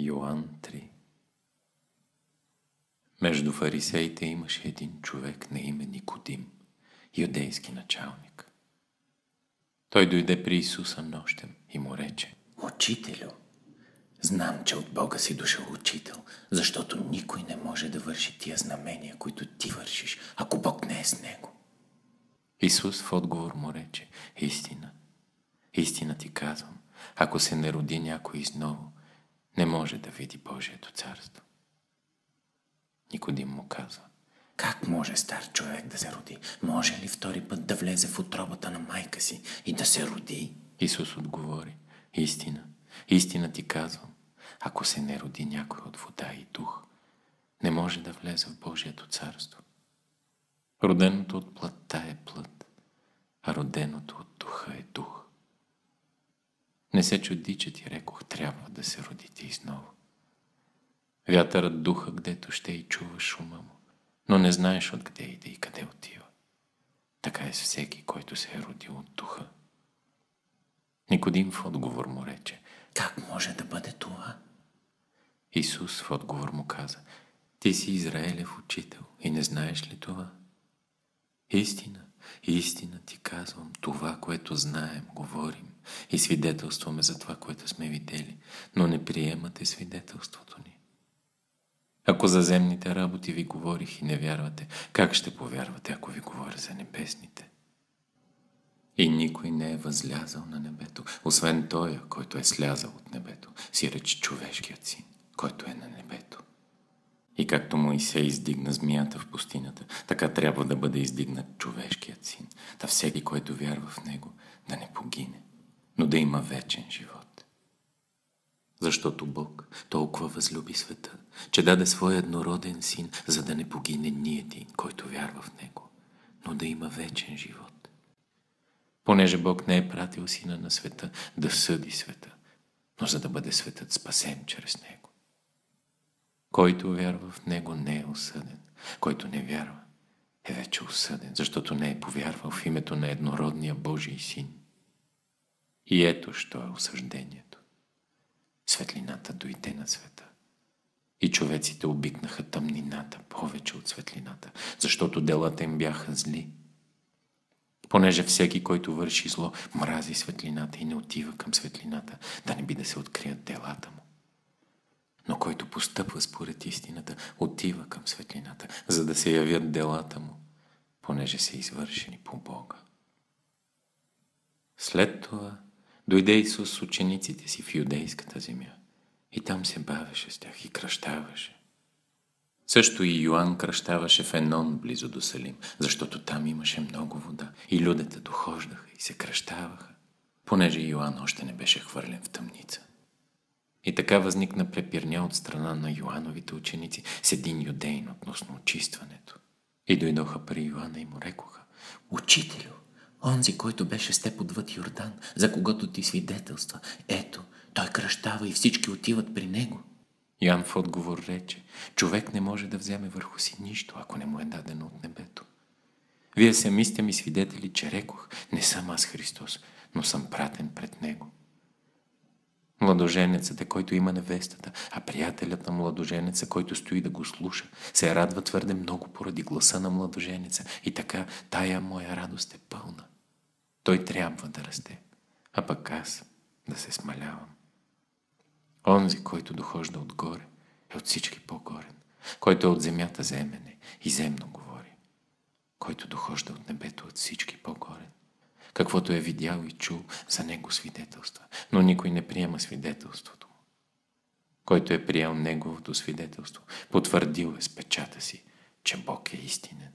Йоан 3 Между фарисеите имаше един човек на име Никодим, юдейски началник. Той дойде при Исуса нощем и му рече Учителю, знам, че от Бога си дошъл учител, защото никой не може да върши тия знамения, които ти вършиш, ако Бог не е с него. Исус в отговор му рече Истина, истина ти казвам, ако се не роди някой изново, не може да види Божието царство. Никодим му каза. Как може стар човек да се роди? Може ли втори път да влезе в отробата на майка си и да се роди? Исус отговори. Истина. Истина ти казвам. Ако се не роди някой от вода и дух, не може да влезе в Божието царство. Роденото от плътта е плът, а роденото от духа е дух. Не се чуди, че ти рекох, трябва да се родите изново. Вятърът духа, гдето ще и чуваш шума му, но не знаеш откъде иде и къде отива. Така е с всеки, който се е родил от духа. Никодим в отговор му рече, как може да бъде това? Исус в отговор му каза, ти си Израелев учител и не знаеш ли това? Истина, истина ти казвам, това, което знаем, говорим и свидетелстваме за това, което сме видели, но не приемате свидетелството ни. Ако за земните работи ви говорих и не вярвате, как ще повярвате, ако ви говоря за небесните? И никой не е възлязал на небето, освен Той, който е слязал от небето, си реч човешкият син, който е на небето. И както Моисей издигна змията в пустинята, така трябва да бъде издигнат човешкият син, да всеки, който вярва в него, да не погине, но да има вечен живот. Защото Бог толкова възлюби света, че даде Своя еднороден син, за да не погине ни един, който вярва в Него, но да има вечен живот. Понеже Бог не е пратил сина на света да съди света, но за да бъде светът спасен чрез Него. Който вярва в Него не е осъден, който не вярва е вече осъден, защото не е повярвал в името на еднородния Божий син. И ето, що е осъждението. Светлината дойде на света. И човеците обикнаха тъмнината повече от светлината, защото делата им бяха зли. Понеже всеки, който върши зло, мрази светлината и не отива към светлината, да не би да се открият делата му. Но който постъпва според истината, отива към светлината, за да се явят делата му, понеже са извършени по Бога. След това Дойде Исус с учениците си в юдейската земя и там се бавеше с тях и кръщаваше. Също и Йоанн кръщаваше в Енон близо до Салим, защото там имаше много вода и людите дохождаха и се кръщаваха, понеже Йоанн още не беше хвърлен в тъмница. И така възникна препирня от страна на Йоановите ученици с един юдейн относно очистването. И дойдоха при Йоанна и му рекоха, «Учителю, Онзи, който беше с теб отвъд Йордан, за когото ти свидетелства, ето, той кръщава и всички отиват при него. Ян в отговор рече, човек не може да вземе върху си нищо, ако не му е дадено от небето. Вие сами сте ми свидетели, че рекох, не съм аз Христос, но съм пратен пред Него. Младоженецът е, който има невестата, а приятелят на младоженеца, който стои да го слуша, се радва твърде много поради гласа на младоженеца и така тая моя радост е пълна. Той трябва да расте, а пък аз да се смалявам. Онзи, който дохожда отгоре, е от всички по-горен, който е от земята земене и земно говори, който дохожда от небето е от всички по-горен. Каквото е видял и чул, за него свидетелства, но никой не приема свидетелството му. Който е приел неговото свидетелство, потвърдил е с печата си, че Бог е истинен.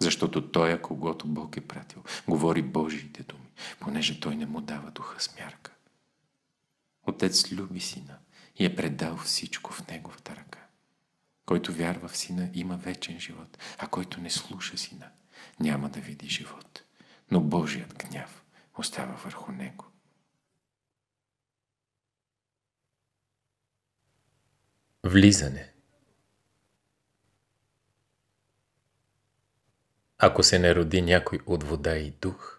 Защото той когато е когото Бог е пратил. Говори Божиите думи, понеже той не му дава духа смярка. Отец люби сина и е предал всичко в неговата ръка. Който вярва в сина, има вечен живот, а който не слуша сина, няма да види живот. Но Божият гняв остава върху него. Влизане – Ако се не роди някой от вода и дух,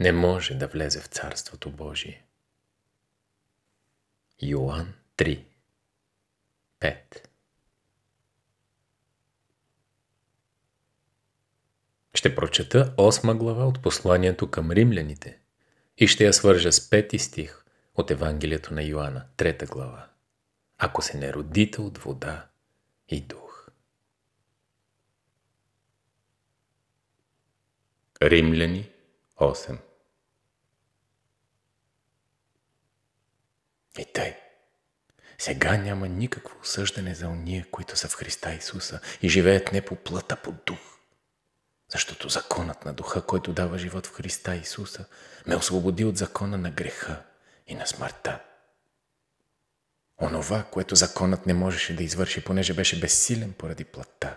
не може да влезе в Царството Божие. Йоан 3 5 Ще прочета 8 глава от посланието към римляните и ще я свържа с 5 стих от Евангелието на Йоанна, 3 глава. Ако се не родите от вода и дух. Римляни 8 И тъй. Сега няма никакво осъждане за уния, които са в Христа Исуса и живеят не по плъта, по дух. Защото законът на духа, който дава живот в Христа Исуса, ме освободи от закона на греха и на смъртта. Онова, което законът не можеше да извърши, понеже беше безсилен поради плътта,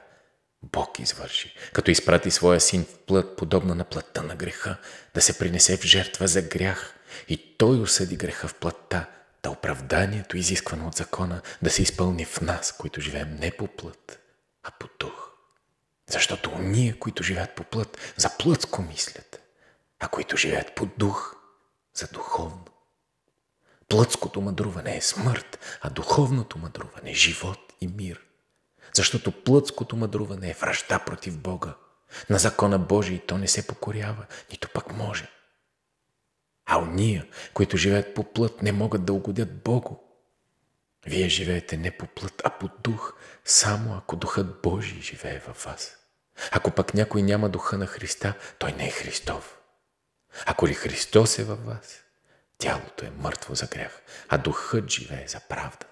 Бог извърши, като изпрати своя син в плът, подобна на плътта на греха, да се принесе в жертва за грях. И той осъди греха в плътта, да оправданието, изисквано от закона, да се изпълни в нас, които живеем не по плът, а по дух. Защото ние, които живеят по плът, за плътско мислят, а които живеят по дух, за духовно. Плътското мъдруване е смърт, а духовното мъдруване е живот и мир – защото плътското мъдруване е връжда против Бога. На закона Божий то не се покорява, нито пък може. А уния, които живеят по плът, не могат да угодят Богу. Вие живеете не по плът, а по дух, само ако духът Божий живее във вас. Ако пък някой няма духа на Христа, той не е Христов. Ако ли Христос е във вас, тялото е мъртво за грях, а духът живее за правда.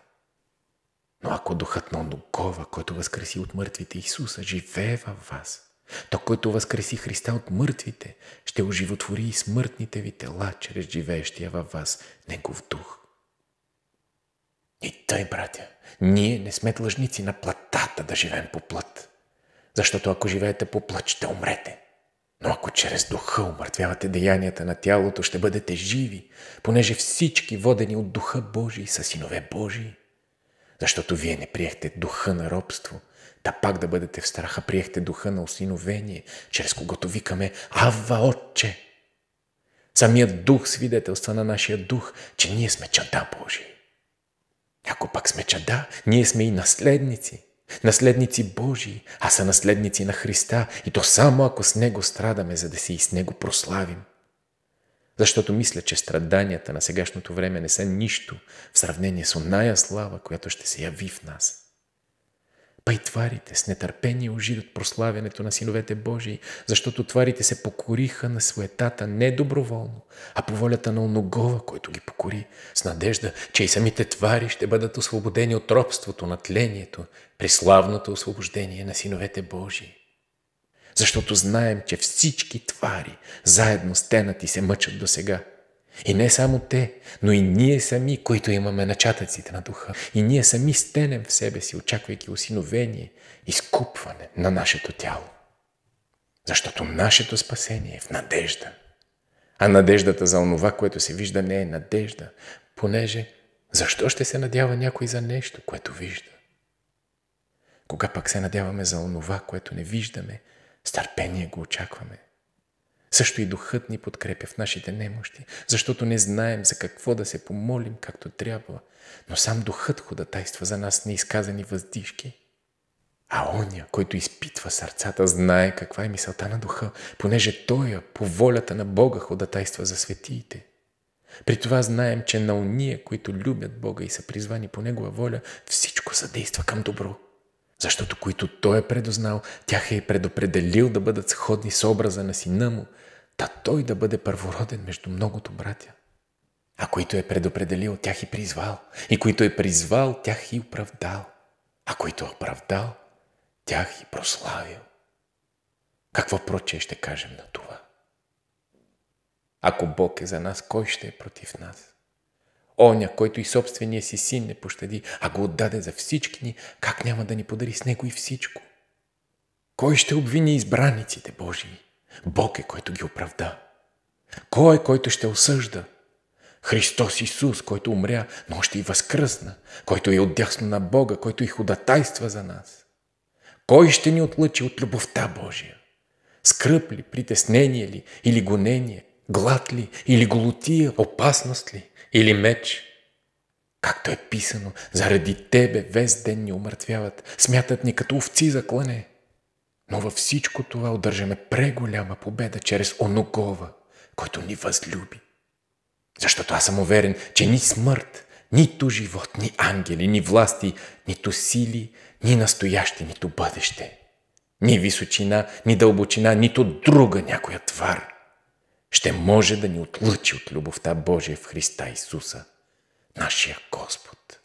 Но ако духът на Оногова, който възкреси от мъртвите Исуса, живее във вас, то, който възкреси Христа от мъртвите, ще оживотвори и смъртните ви тела чрез живеещия във вас Негов дух. И тъй, братя, ние не сме длъжници на платата да живеем по плът. Защото ако живеете по плът, ще умрете. Но ако чрез духа умъртвявате деянията на тялото, ще бъдете живи, понеже всички, водени от духа Божий, са синове Божии защото вие не приехте духа на робство, да пак да бъдете в страха, приехте духа на осиновение, чрез когато викаме ава Отче. Самият дух свидетелства на нашия дух, че ние сме чада Божии. Ако пак сме чада, ние сме и наследници. Наследници Божии, а са наследници на Христа и то само ако с Него страдаме, за да се и с Него прославим. Защото мисля, че страданията на сегашното време не са нищо в сравнение с оная слава, която ще се яви в нас. Пайтварите с нетърпение ожидат прославянето на синовете Божии, защото тварите се покориха на суетата не доброволно, а по волята на оногова, който ги покори, с надежда, че и самите твари ще бъдат освободени от робството на тлението при славното освобождение на синовете Божии. Защото знаем, че всички твари заедно с тенати и се мъчат до сега. И не само те, но и ние сами, които имаме начатъците на духа. И ние сами стенем в себе си, очаквайки осиновение, изкупване на нашето тяло. Защото нашето спасение е в надежда. А надеждата за онова, което се вижда, не е надежда, понеже защо ще се надява някой за нещо, което вижда? Кога пък се надяваме за онова, което не виждаме, с търпение го очакваме. Също и духът ни подкрепя в нашите немощи, защото не знаем за какво да се помолим както трябва, но сам духът ходатайства за нас неизказани въздишки. А оня, който изпитва сърцата, знае каква е мисълта на духа, понеже той е, по волята на Бога ходатайства за светиите. При това знаем, че на уния, които любят Бога и са призвани по Негова воля, всичко съдейства към добро защото които той е предознал, тях е предопределил да бъдат сходни с образа на сина му, та той да бъде първороден между многото братя. А които е предопределил, тях и призвал. И които е призвал, тях и оправдал. А които е оправдал, тях и прославил. Какво проче ще кажем на това? Ако Бог е за нас, кой ще е против нас? Оня, който и собствения си син не пощади, а го отдаде за всички ни, как няма да ни подари с него и всичко? Кой ще обвини избраниците Божии? Бог е, който ги оправда. Кой е, който ще осъжда? Христос Исус, който умря, но още и възкръсна, който е отдясно на Бога, който и ходатайства за нас. Кой ще ни отлъчи от любовта Божия? Скръп ли, притеснение ли или гонение, глад ли или голотия, опасност ли? или меч. Както е писано, заради тебе весь ден ни умъртвяват, смятат ни като овци за клане. Но във всичко това удържаме преголяма победа чрез оногова, който ни възлюби. Защото аз съм уверен, че ни смърт, нито живот, ни ангели, ни власти, нито сили, ни настоящи, нито бъдеще, ни височина, ни дълбочина, нито друга някоя твар – ще може да ни отлъчи от любовта Божия в Христа Исуса, нашия Господ.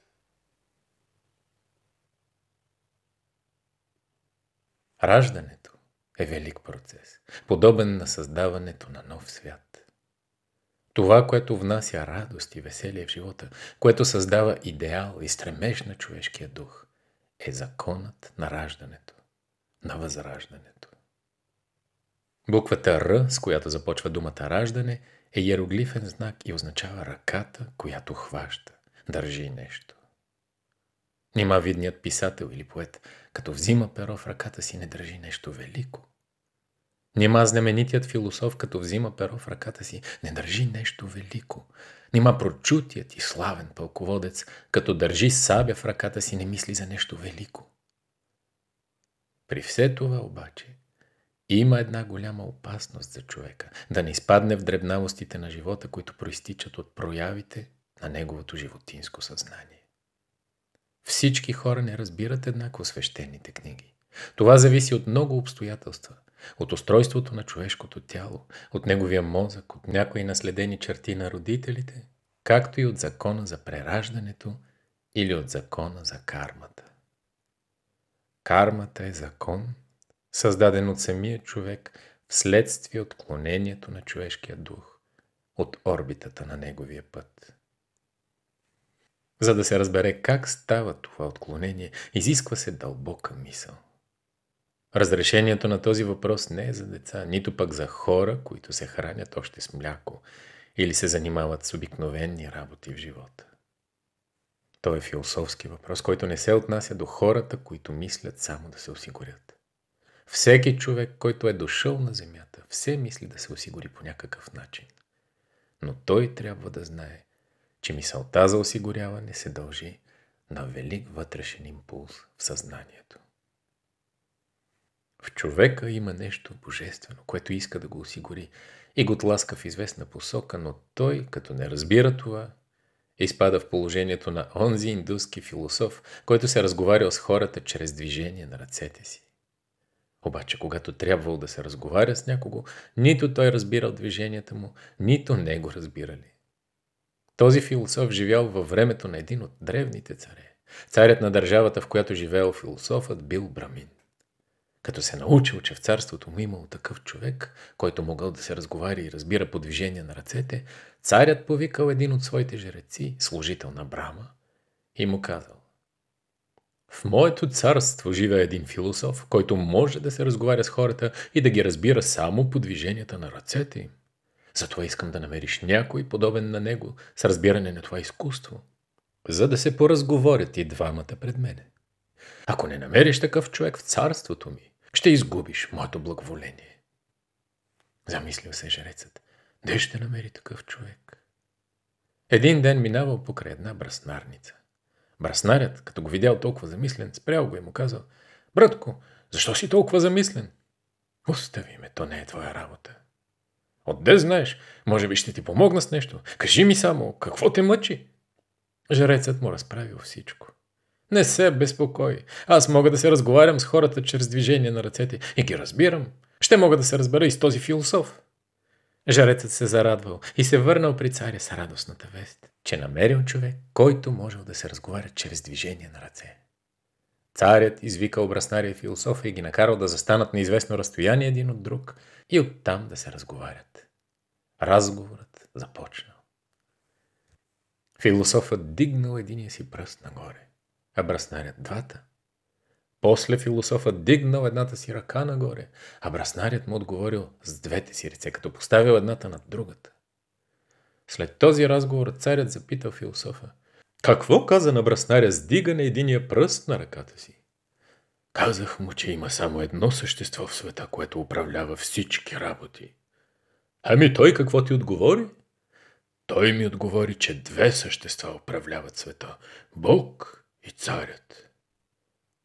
Раждането е велик процес, подобен на създаването на нов свят. Това, което внася радост и веселие в живота, което създава идеал и стремеж на човешкия дух, е законът на раждането, на възраждането. Буквата Р, с която започва думата раждане, е иероглифен знак и означава ръката, която хваща, държи нещо. Нима видният писател или поет, като взима перо в ръката си, не държи нещо велико. Нима знаменитият философ, като взима перо в ръката си, не държи нещо велико. Нима прочутият и славен пълководец, като държи сабя в ръката си, не мисли за нещо велико. При все това обаче – има една голяма опасност за човека да не изпадне в дребнавостите на живота, които проистичат от проявите на неговото животинско съзнание. Всички хора не разбират еднакво свещените книги. Това зависи от много обстоятелства. От устройството на човешкото тяло, от неговия мозък, от някои наследени черти на родителите, както и от закона за прераждането или от закона за кармата. Кармата е закон – създаден от самия човек вследствие отклонението на човешкия дух от орбитата на неговия път. За да се разбере как става това отклонение, изисква се дълбока мисъл. Разрешението на този въпрос не е за деца, нито пък за хора, които се хранят още с мляко или се занимават с обикновени работи в живота. То е философски въпрос, който не се отнася до хората, които мислят само да се осигурят. Всеки човек, който е дошъл на земята, все мисли да се осигури по някакъв начин. Но той трябва да знае, че мисълта за осигуряване се дължи на велик вътрешен импулс в съзнанието. В човека има нещо божествено, което иска да го осигури и го тласка в известна посока, но той, като не разбира това, изпада в положението на онзи индуски философ, който се разговарял с хората чрез движение на ръцете си. Обаче, когато трябвало да се разговаря с някого, нито той разбирал движенията му, нито не го разбирали. Този философ живял във времето на един от древните царе. Царят на държавата, в която живеел философът, бил Брамин. Като се научил, че в царството му имал такъв човек, който могъл да се разговаря и разбира по движение на ръцете, царят повикал един от своите жреци, служител на Брама, и му казал в моето царство живее един философ, който може да се разговаря с хората и да ги разбира само по движенията на ръцете им. Затова искам да намериш някой подобен на него с разбиране на това изкуство, за да се поразговорят и двамата пред мене. Ако не намериш такъв човек в царството ми, ще изгубиш моето благоволение. Замислил се жрецът. Де ще намери такъв човек? Един ден минавал покрай една браснарница. Браснарят, като го видял толкова замислен, спрял го и му казал «Братко, защо си толкова замислен?» «Остави ме, то не е твоя работа». «Отде знаеш? Може би ще ти помогна с нещо. Кажи ми само, какво те мъчи?» Жрецът му разправил всичко. Не се безпокой. Аз мога да се разговарям с хората чрез движение на ръцете и ги разбирам. Ще мога да се разбера и с този философ. Жарецът се зарадвал и се върнал при царя с радостната вест, че намерил човек, който можел да се разговаря чрез движение на ръце. Царят извика обраснария философ философа и ги накарал да застанат на известно разстояние един от друг и оттам да се разговарят. Разговорът започнал. Философът дигнал единия си пръст нагоре, а браснарят двата – после философът дигнал едната си ръка нагоре, а браснарят му отговорил с двете си ръце, като поставил едната над другата. След този разговор царят запитал философа, какво каза на браснаря с дигане единия пръст на ръката си? Казах му, че има само едно същество в света, което управлява всички работи. Ами той какво ти отговори? Той ми отговори, че две същества управляват света – Бог и царят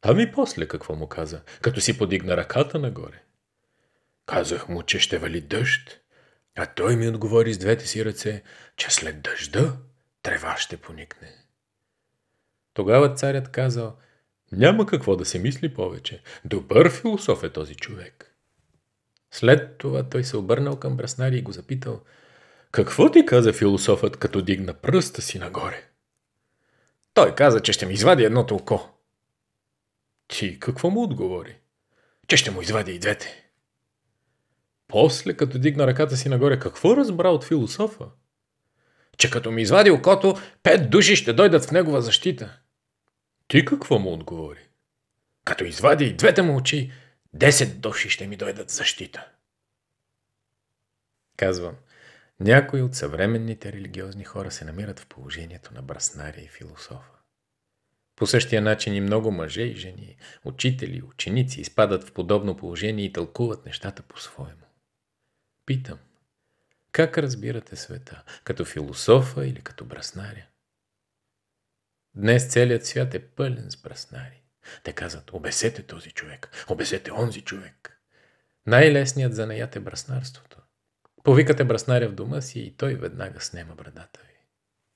и ами после какво му каза, като си подигна ръката нагоре? Казах му, че ще вали дъжд, а той ми отговори с двете си ръце, че след дъжда трева ще поникне. Тогава царят казал, няма какво да се мисли повече. Добър философ е този човек. След това той се обърнал към браснари и го запитал, какво ти каза философът, като дигна пръста си нагоре? Той каза, че ще ми извади едното око, ти какво му отговори? Че ще му извади и двете. После, като дигна ръката си нагоре, какво разбра от философа? Че като ми извади окото, пет души ще дойдат в негова защита. Ти какво му отговори? Като извади и двете му очи, десет души ще ми дойдат в защита. Казвам, някои от съвременните религиозни хора се намират в положението на браснаря и философа. По същия начин и много мъже и жени, учители, ученици изпадат в подобно положение и тълкуват нещата по-своему. Питам, как разбирате света? Като философа или като браснаря? Днес целият свят е пълен с браснари. Те казват, обесете този човек, обесете онзи човек. Най-лесният занаят е браснарството. Повикате браснаря в дома си и той веднага снема брадата ви.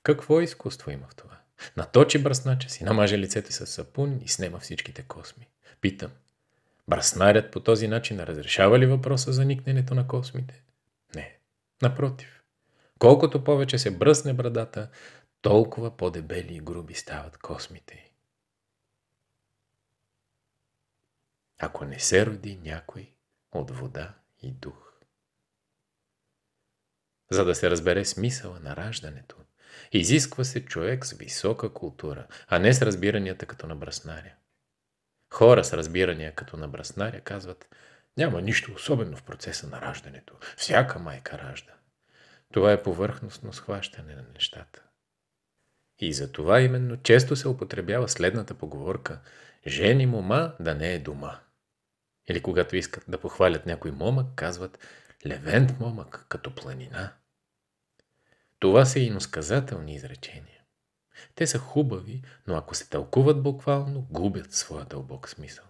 Какво изкуство има в това? Наточи браснача си, намаже лицето с сапун и снема всичките косми. Питам, браснарят по този начин разрешава ли въпроса за никненето на космите? Не, напротив. Колкото повече се бръсне брадата, толкова по-дебели и груби стават космите Ако не се роди някой от вода и дух. За да се разбере смисъла на раждането, Изисква се човек с висока култура, а не с разбиранията като на браснаря. Хора с разбирания като на браснаря казват «Няма нищо особено в процеса на раждането. Всяка майка ражда». Това е повърхностно схващане на нещата. И за това именно често се употребява следната поговорка «Жени мома да не е дома». Или когато искат да похвалят някой момък, казват «Левент момък като планина». Това са и иносказателни изречения. Те са хубави, но ако се тълкуват буквално, губят своя дълбок смисъл.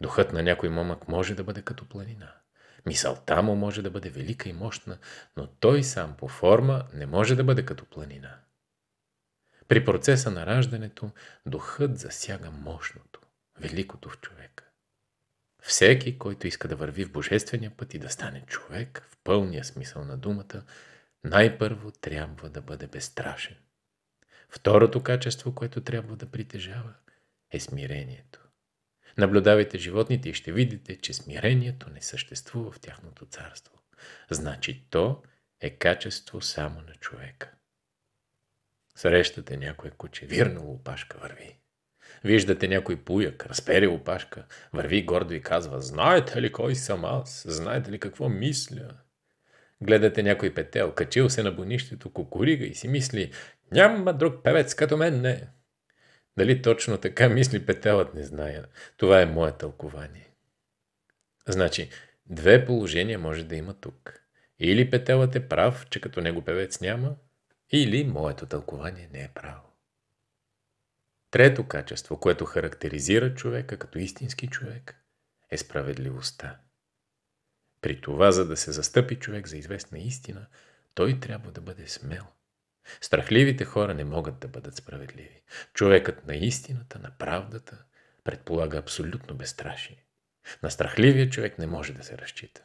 Духът на някой момък може да бъде като планина. Мисълта му може да бъде велика и мощна, но той сам по форма не може да бъде като планина. При процеса на раждането духът засяга мощното, великото в човека. Всеки, който иска да върви в божествения път и да стане човек, в пълния смисъл на думата, най-първо трябва да бъде безстрашен. Второто качество, което трябва да притежава, е смирението. Наблюдавайте животните и ще видите, че смирението не съществува в тяхното царство. Значи то е качество само на човека. Срещате някое куче, вирнало опашка върви. Виждате някой пуяк, разпере опашка, върви гордо и казва «Знаете ли кой съм аз? Знаете ли какво мисля?» Гледате някой петел, качил се на бонището, кукурига и си мисли «Няма друг певец като мен, не!» Дали точно така мисли петелът, не зная. Това е мое тълкование. Значи, две положения може да има тук. Или петелът е прав, че като него певец няма, или моето тълкование не е право. Трето качество, което характеризира човека като истински човек, е справедливостта. При това, за да се застъпи човек за известна истина, той трябва да бъде смел. Страхливите хора не могат да бъдат справедливи. Човекът на истината, на правдата, предполага абсолютно безстрашие. На страхливия човек не може да се разчита.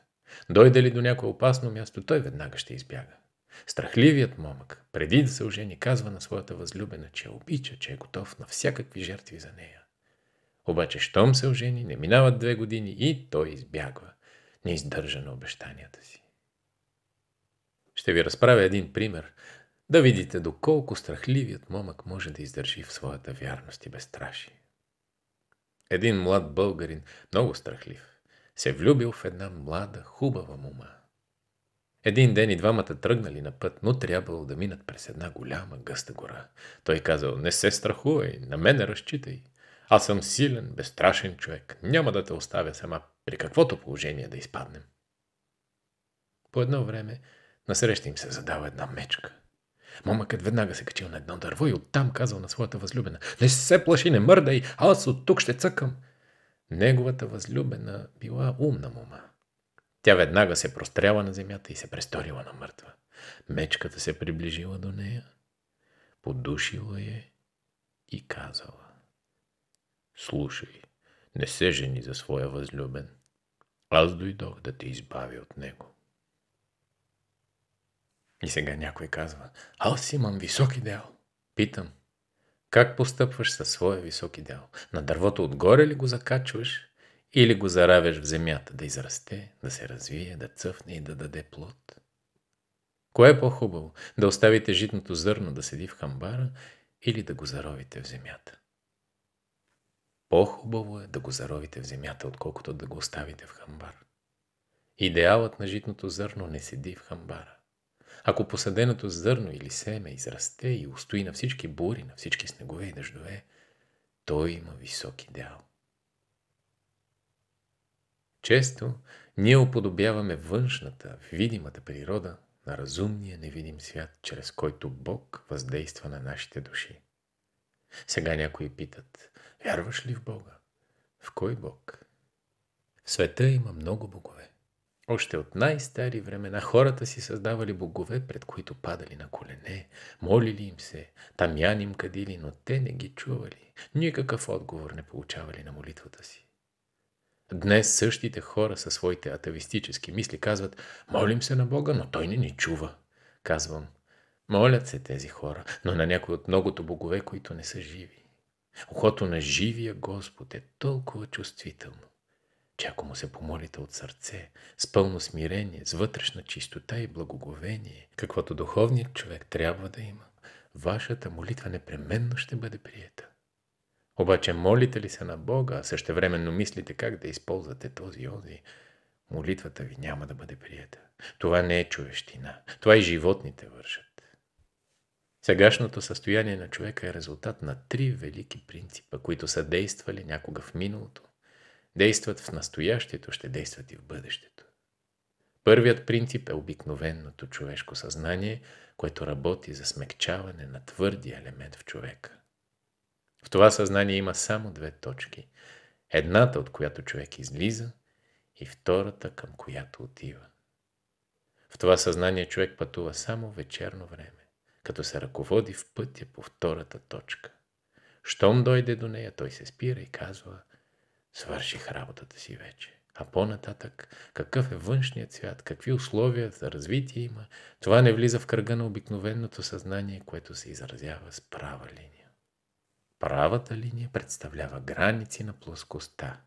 Дойде ли до някое опасно място, той веднага ще избяга. Страхливият момък, преди да се ожени, казва на своята възлюбена, че обича, че е готов на всякакви жертви за нея. Обаче, щом се ожени, не минават две години и той избягва не издържа на обещанията си. Ще ви разправя един пример, да видите доколко страхливият момък може да издържи в своята вярност и безстраши. Един млад българин, много страхлив, се влюбил в една млада, хубава мума. Един ден и двамата тръгнали на път, но трябвало да минат през една голяма гъста гора. Той казал, не се страхувай, на мене разчитай. Аз съм силен, безстрашен човек, няма да те оставя сама, при каквото положение да изпаднем. По едно време насреща им се задава една мечка. Момъкът веднага се качил на едно дърво и оттам казал на своята възлюбена «Не се плаши, не мърдай, аз от тук ще цъкам». Неговата възлюбена била умна мома. Тя веднага се простряла на земята и се престорила на мъртва. Мечката се приближила до нея, подушила я и казала Слушай, не се жени за своя възлюбен. Аз дойдох да те избавя от него. И сега някой казва, аз имам висок идеал. Питам, как постъпваш със своя висок идеал? На дървото отгоре ли го закачваш или го заравяш в земята да израсте, да се развие, да цъфне и да даде плод? Кое е по-хубаво? Да оставите житното зърно да седи в хамбара или да го заровите в земята? По-хубаво е да го заровите в земята, отколкото да го оставите в хамбар. Идеалът на житното зърно не седи в хамбара. Ако посаденото зърно или семе израсте и устои на всички бури, на всички снегове и дъждове, той има висок идеал. Често ние уподобяваме външната, видимата природа на разумния невидим свят, чрез който Бог въздейства на нашите души. Сега някои питат, Вярваш ли в Бога? В кой Бог? В света има много богове. Още от най-стари времена хората си създавали богове, пред които падали на колене, молили им се, тамян им кадили, но те не ги чували. Никакъв отговор не получавали на молитвата си. Днес същите хора със своите атавистически мисли казват «Молим се на Бога, но Той не ни чува». Казвам, молят се тези хора, но на някои от многото богове, които не са живи. Ухото на живия Господ е толкова чувствително, че ако му се помолите от сърце, с пълно смирение, с вътрешна чистота и благоговение, каквото духовният човек трябва да има, вашата молитва непременно ще бъде приета. Обаче молите ли се на Бога, а същевременно мислите как да използвате този онзи, молитвата ви няма да бъде приета. Това не е човещина. Това и животните вършат. Сегашното състояние на човека е резултат на три велики принципа, които са действали някога в миналото, действат в настоящето, ще действат и в бъдещето. Първият принцип е обикновеното човешко съзнание, което работи за смекчаване на твърдия елемент в човека. В това съзнание има само две точки. Едната, от която човек излиза, и втората, към която отива. В това съзнание човек пътува само вечерно време като се ръководи в пътя по втората точка. Щом дойде до нея, той се спира и казва «Свърших работата си вече». А по-нататък, какъв е външният свят, какви условия за развитие има, това не влиза в кръга на обикновеното съзнание, което се изразява с права линия. Правата линия представлява граници на плоскостта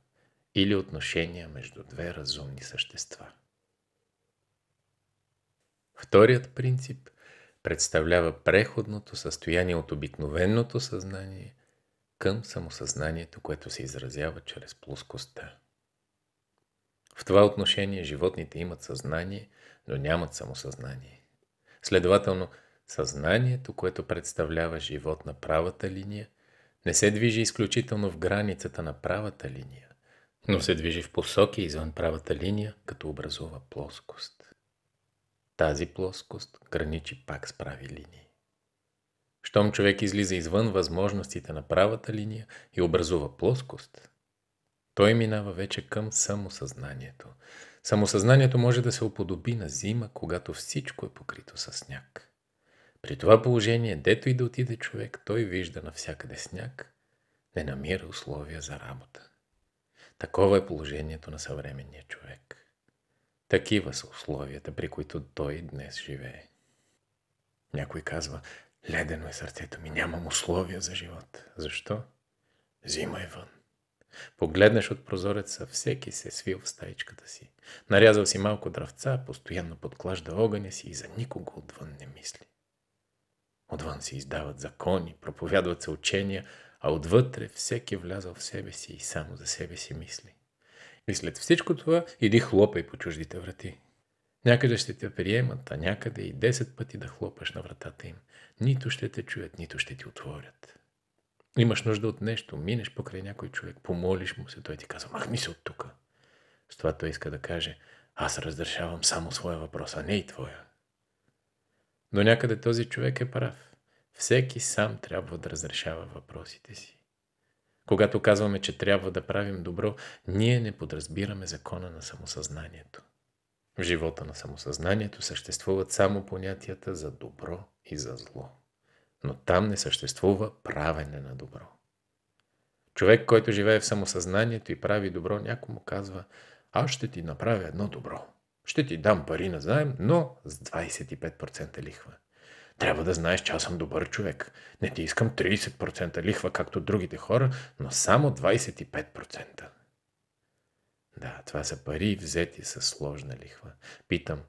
или отношения между две разумни същества. Вторият принцип – представлява преходното състояние от обикновеното съзнание към самосъзнанието, което се изразява чрез плоскостта. В това отношение животните имат съзнание, но нямат самосъзнание. Следователно, съзнанието, което представлява живот на правата линия, не се движи изключително в границата на правата линия, но се движи в посоки извън правата линия, като образува плоскост. Тази плоскост граничи пак с прави линии. Щом човек излиза извън възможностите на правата линия и образува плоскост, той минава вече към самосъзнанието. Самосъзнанието може да се уподоби на зима, когато всичко е покрито с сняг. При това положение, дето и да отиде човек, той вижда навсякъде сняг, не намира условия за работа. Такова е положението на съвременния човек. Такива са условията, при които той днес живее. Някой казва, ледено е сърцето ми, нямам условия за живот. Защо? Зима е вън. Погледнеш от прозореца, всеки се е свил в стаичката си. Нарязал си малко дравца, постоянно подклажда огъня си и за никого отвън не мисли. Отвън се издават закони, проповядват се учения, а отвътре всеки е влязал в себе си и само за себе си мисли. И след всичко това, иди хлопай по чуждите врати. Някъде ще те приемат, а някъде и 10 пъти да хлопаш на вратата им. Нито ще те чуят, нито ще ти отворят. Имаш нужда от нещо, минеш покрай някой човек, помолиш му се, той ти казва, махни се от тук. С това той иска да каже, аз разрешавам само своя въпрос, а не и твоя. Но някъде този човек е прав. Всеки сам трябва да разрешава въпросите си. Когато казваме, че трябва да правим добро, ние не подразбираме закона на самосъзнанието. В живота на самосъзнанието съществуват само понятията за добро и за зло. Но там не съществува правене на добро. Човек, който живее в самосъзнанието и прави добро, някому казва «Аз ще ти направя едно добро. Ще ти дам пари на заем, но с 25% лихва». Трябва да знаеш, че аз съм добър човек. Не ти искам 30% лихва, както другите хора, но само 25%. Да, това са пари, взети с сложна лихва. Питам,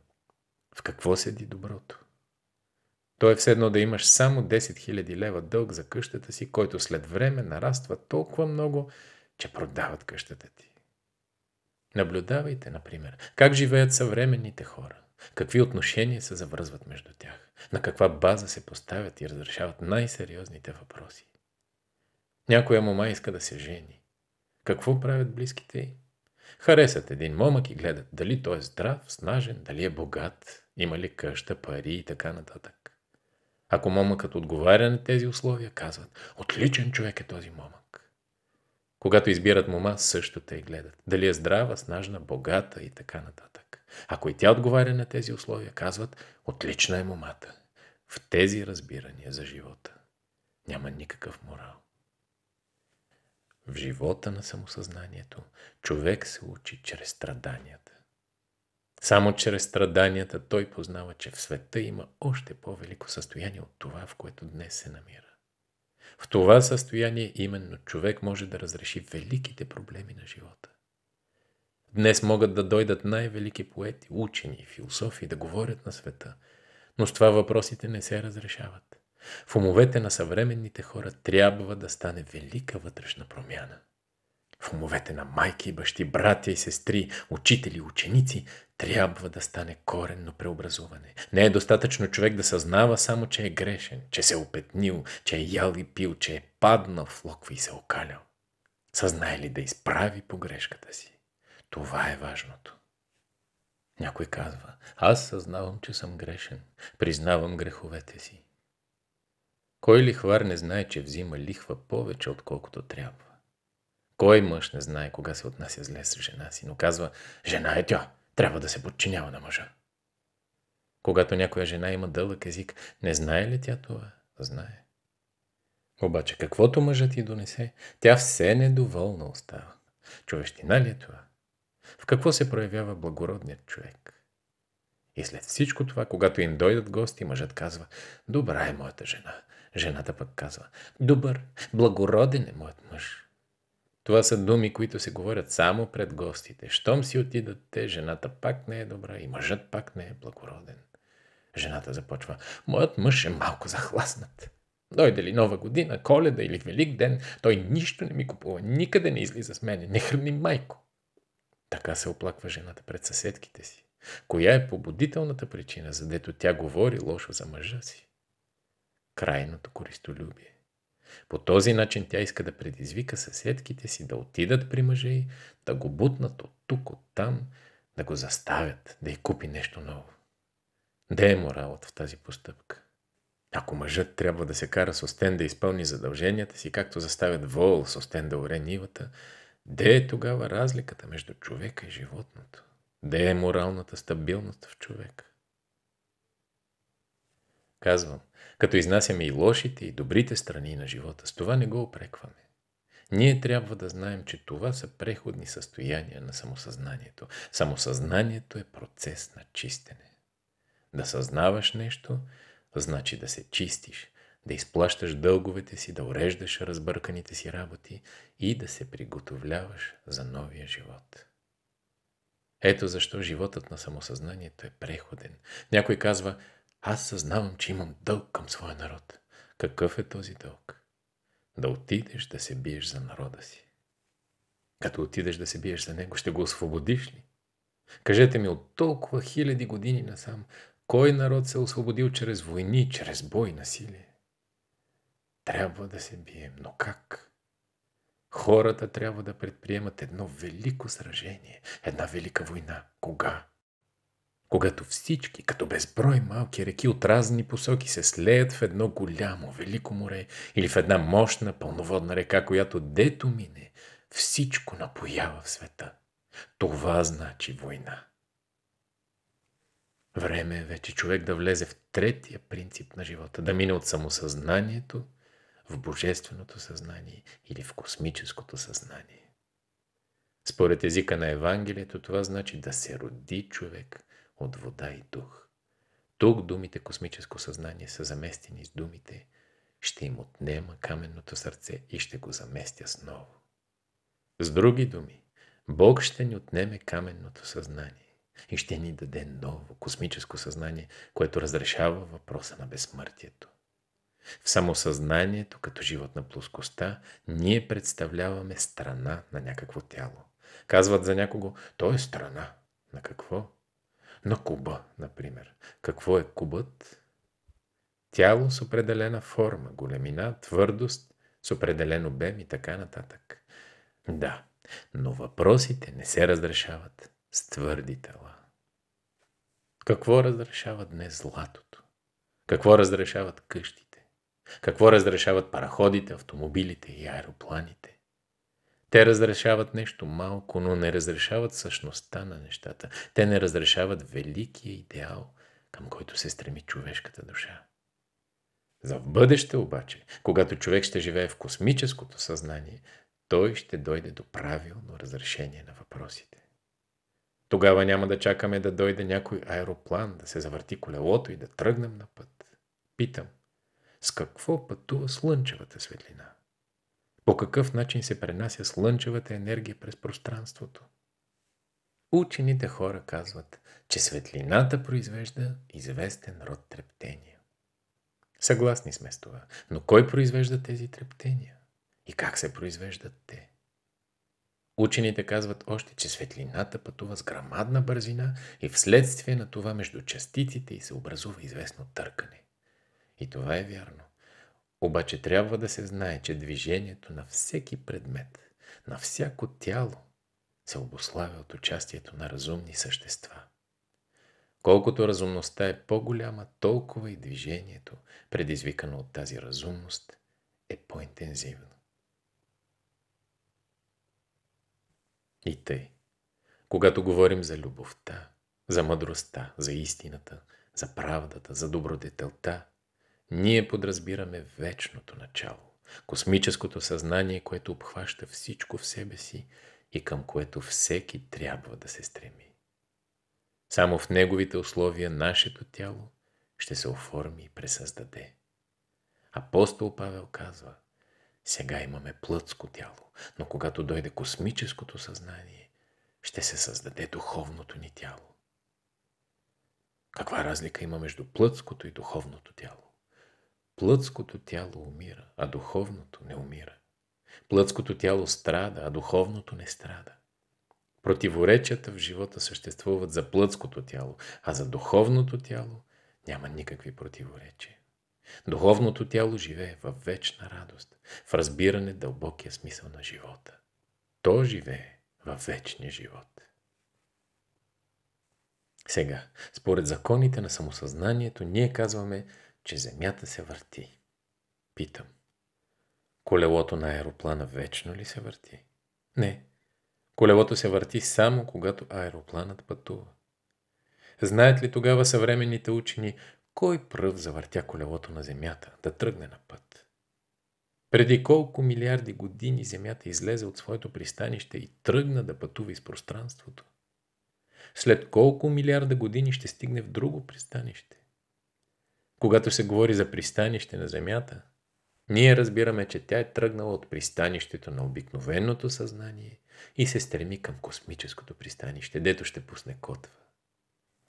в какво седи доброто? То е все едно да имаш само 10 000 лева дълг за къщата си, който след време нараства толкова много, че продават къщата ти. Наблюдавайте, например, как живеят съвременните хора. Какви отношения се завързват между тях? На каква база се поставят и разрешават най-сериозните въпроси? Някоя мама иска да се жени. Какво правят близките й? Харесат един момък и гледат дали той е здрав, снажен, дали е богат, има ли къща, пари и така нататък. Ако момъкът отговаря на тези условия, казват «Отличен човек е този момък». Когато избират мома, също те и гледат. Дали е здрава, снажна, богата и така нататък. Ако и тя отговаря на тези условия, казват, отлична е момата. В тези разбирания за живота няма никакъв морал. В живота на самосъзнанието човек се учи чрез страданията. Само чрез страданията той познава, че в света има още по-велико състояние от това, в което днес се намира. В това състояние именно човек може да разреши великите проблеми на живота. Днес могат да дойдат най-велики поети, учени, и философи да говорят на света, но с това въпросите не се разрешават. В умовете на съвременните хора трябва да стане велика вътрешна промяна. В умовете на майки и бащи, братя и сестри, учители и ученици трябва да стане коренно преобразуване. Не е достатъчно човек да съзнава само, че е грешен, че се е опетнил, че е ял и пил, че е паднал в локва и се е окалял. Съзнае ли да изправи погрешката си? Това е важното. Някой казва, аз съзнавам, че съм грешен. Признавам греховете си. Кой лихвар не знае, че взима лихва повече, отколкото трябва? Кой мъж не знае кога се отнася зле с жена си, но казва, жена е тя, трябва да се подчинява на мъжа. Когато някоя жена има дълъг език, не знае ли тя това? Знае. Обаче каквото мъжът ти донесе, тя все недоволна остава. Човещина ли е това? В какво се проявява благородният човек? И след всичко това, когато им дойдат гости, мъжът казва «Добра е моята жена». Жената пък казва «Добър, благороден е моят мъж». Това са думи, които се говорят само пред гостите. Щом си отидат те, жената пак не е добра и мъжът пак не е благороден. Жената започва «Моят мъж е малко захласнат». Дойде ли нова година, коледа или велик ден, той нищо не ми купува, никъде не излиза с мене, не храни майко. Така се оплаква жената пред съседките си. Коя е побудителната причина, за дето тя говори лошо за мъжа си? Крайното користолюбие. По този начин тя иска да предизвика съседките си да отидат при мъжа и да го бутнат от тук, от там, да го заставят, да й купи нещо ново. Де е моралът в тази постъпка? Ако мъжът трябва да се кара с остен да изпълни задълженията си, както заставят вол с остен да оре нивата, Де е тогава разликата между човека и животното? Де е моралната стабилност в човека? Казвам, като изнасяме и лошите, и добрите страни на живота, с това не го опрекваме. Ние трябва да знаем, че това са преходни състояния на самосъзнанието. Самосъзнанието е процес на чистене. Да съзнаваш нещо, значи да се чистиш да изплащаш дълговете си, да уреждаш разбърканите си работи и да се приготовляваш за новия живот. Ето защо животът на самосъзнанието е преходен. Някой казва, аз съзнавам, че имам дълг към своя народ. Какъв е този дълг? Да отидеш да се биеш за народа си. Като отидеш да се биеш за него, ще го освободиш ли? Кажете ми, от толкова хиляди години насам, кой народ се е освободил чрез войни, чрез бой, насилие? Трябва да се бием, но как? Хората трябва да предприемат едно велико сражение, една велика война. Кога? Когато всички, като безброй малки реки от разни посоки, се слеят в едно голямо, велико море или в една мощна, пълноводна река, която дето мине, всичко напоява в света. Това значи война. Време е вече човек да влезе в третия принцип на живота, да мине от самосъзнанието – в божественото съзнание или в космическото съзнание. Според езика на Евангелието това значи да се роди човек от вода и дух. Тук думите космическо съзнание са заместени с думите ще им отнема каменното сърце и ще го заместя с ново. С други думи, Бог ще ни отнеме каменното съзнание и ще ни даде ново космическо съзнание, което разрешава въпроса на безсмъртието. В самосъзнанието, като живот на плоскостта, ние представляваме страна на някакво тяло. Казват за някого, той е страна. На какво? На куба, например. Какво е кубът? Тяло с определена форма, големина, твърдост, с определен обем и така нататък. Да, но въпросите не се разрешават с твърди тела. Какво разрешава днес златото? Какво разрешават къщите? Какво разрешават параходите, автомобилите и аеропланите? Те разрешават нещо малко, но не разрешават същността на нещата. Те не разрешават великия идеал, към който се стреми човешката душа. За в бъдеще обаче, когато човек ще живее в космическото съзнание, той ще дойде до правилно разрешение на въпросите. Тогава няма да чакаме да дойде някой аероплан, да се завърти колелото и да тръгнем на път. Питам, с какво пътува слънчевата светлина? По какъв начин се пренася слънчевата енергия през пространството? Учените хора казват, че светлината произвежда известен род трептения. Съгласни сме с това, но кой произвежда тези трептения? И как се произвеждат те? Учените казват още, че светлината пътува с грамадна бързина и вследствие на това между частиците и се образува известно търкане. И това е вярно. Обаче трябва да се знае, че движението на всеки предмет, на всяко тяло, се обославя от участието на разумни същества. Колкото разумността е по-голяма, толкова и движението, предизвикано от тази разумност, е по-интензивно. И тъй, когато говорим за любовта, за мъдростта, за истината, за правдата, за добродетелта – ние подразбираме вечното начало, космическото съзнание, което обхваща всичко в себе си и към което всеки трябва да се стреми. Само в неговите условия нашето тяло ще се оформи и пресъздаде. Апостол Павел казва, сега имаме плътско тяло, но когато дойде космическото съзнание, ще се създаде духовното ни тяло. Каква разлика има между плътското и духовното тяло? Плътското тяло умира, а духовното не умира. Плътското тяло страда, а духовното не страда. Противоречията в живота съществуват за плътското тяло, а за духовното тяло няма никакви противоречия. Духовното тяло живее в вечна радост, в разбиране дълбокия смисъл на живота. То живее в вечния живот. Сега, според законите на самосъзнанието, ние казваме – че Земята се върти. Питам. Колелото на аероплана вечно ли се върти? Не. Колелото се върти само когато аеропланът пътува. Знаят ли тогава съвременните учени кой пръв завъртя колелото на Земята да тръгне на път? Преди колко милиарди години Земята излезе от своето пристанище и тръгна да пътува из пространството? След колко милиарда години ще стигне в друго пристанище? Когато се говори за пристанище на Земята, ние разбираме, че тя е тръгнала от пристанището на обикновеното съзнание и се стреми към космическото пристанище, дето ще пусне котва.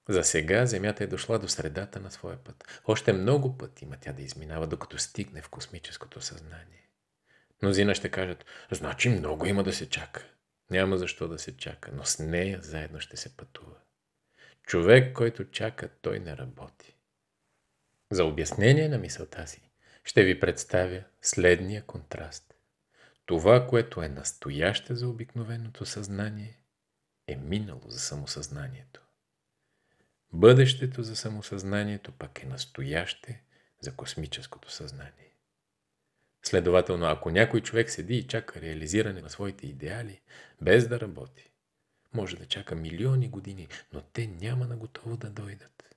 За сега Земята е дошла до средата на своя път. Още много път има тя да изминава, докато стигне в космическото съзнание. Мнозина ще кажат, значи много има да се чака. Няма защо да се чака, но с нея заедно ще се пътува. Човек, който чака, той не работи. За обяснение на мисълта си ще ви представя следния контраст. Това, което е настояще за обикновеното съзнание, е минало за самосъзнанието. Бъдещето за самосъзнанието пък е настояще за космическото съзнание. Следователно, ако някой човек седи и чака реализиране на своите идеали, без да работи, може да чака милиони години, но те няма на готово да дойдат.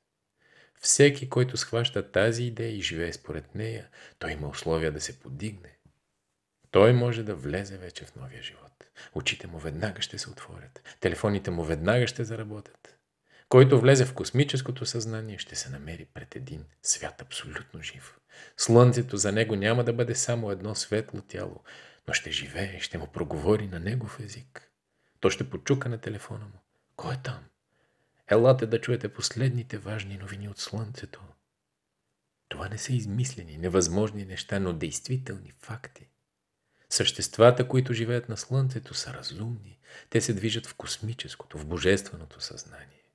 Всеки, който схваща тази идея и живее според нея, той има условия да се подигне. Той може да влезе вече в новия живот. Очите му веднага ще се отворят. Телефоните му веднага ще заработят. Който влезе в космическото съзнание, ще се намери пред един свят абсолютно жив. Слънцето за него няма да бъде само едно светло тяло, но ще живее и ще му проговори на негов език. То ще почука на телефона му. Кой е там? Елате да чуете последните важни новини от Слънцето. Това не са измислени, невъзможни неща, но действителни факти. Съществата, които живеят на Слънцето, са разумни. Те се движат в космическото, в божественото съзнание.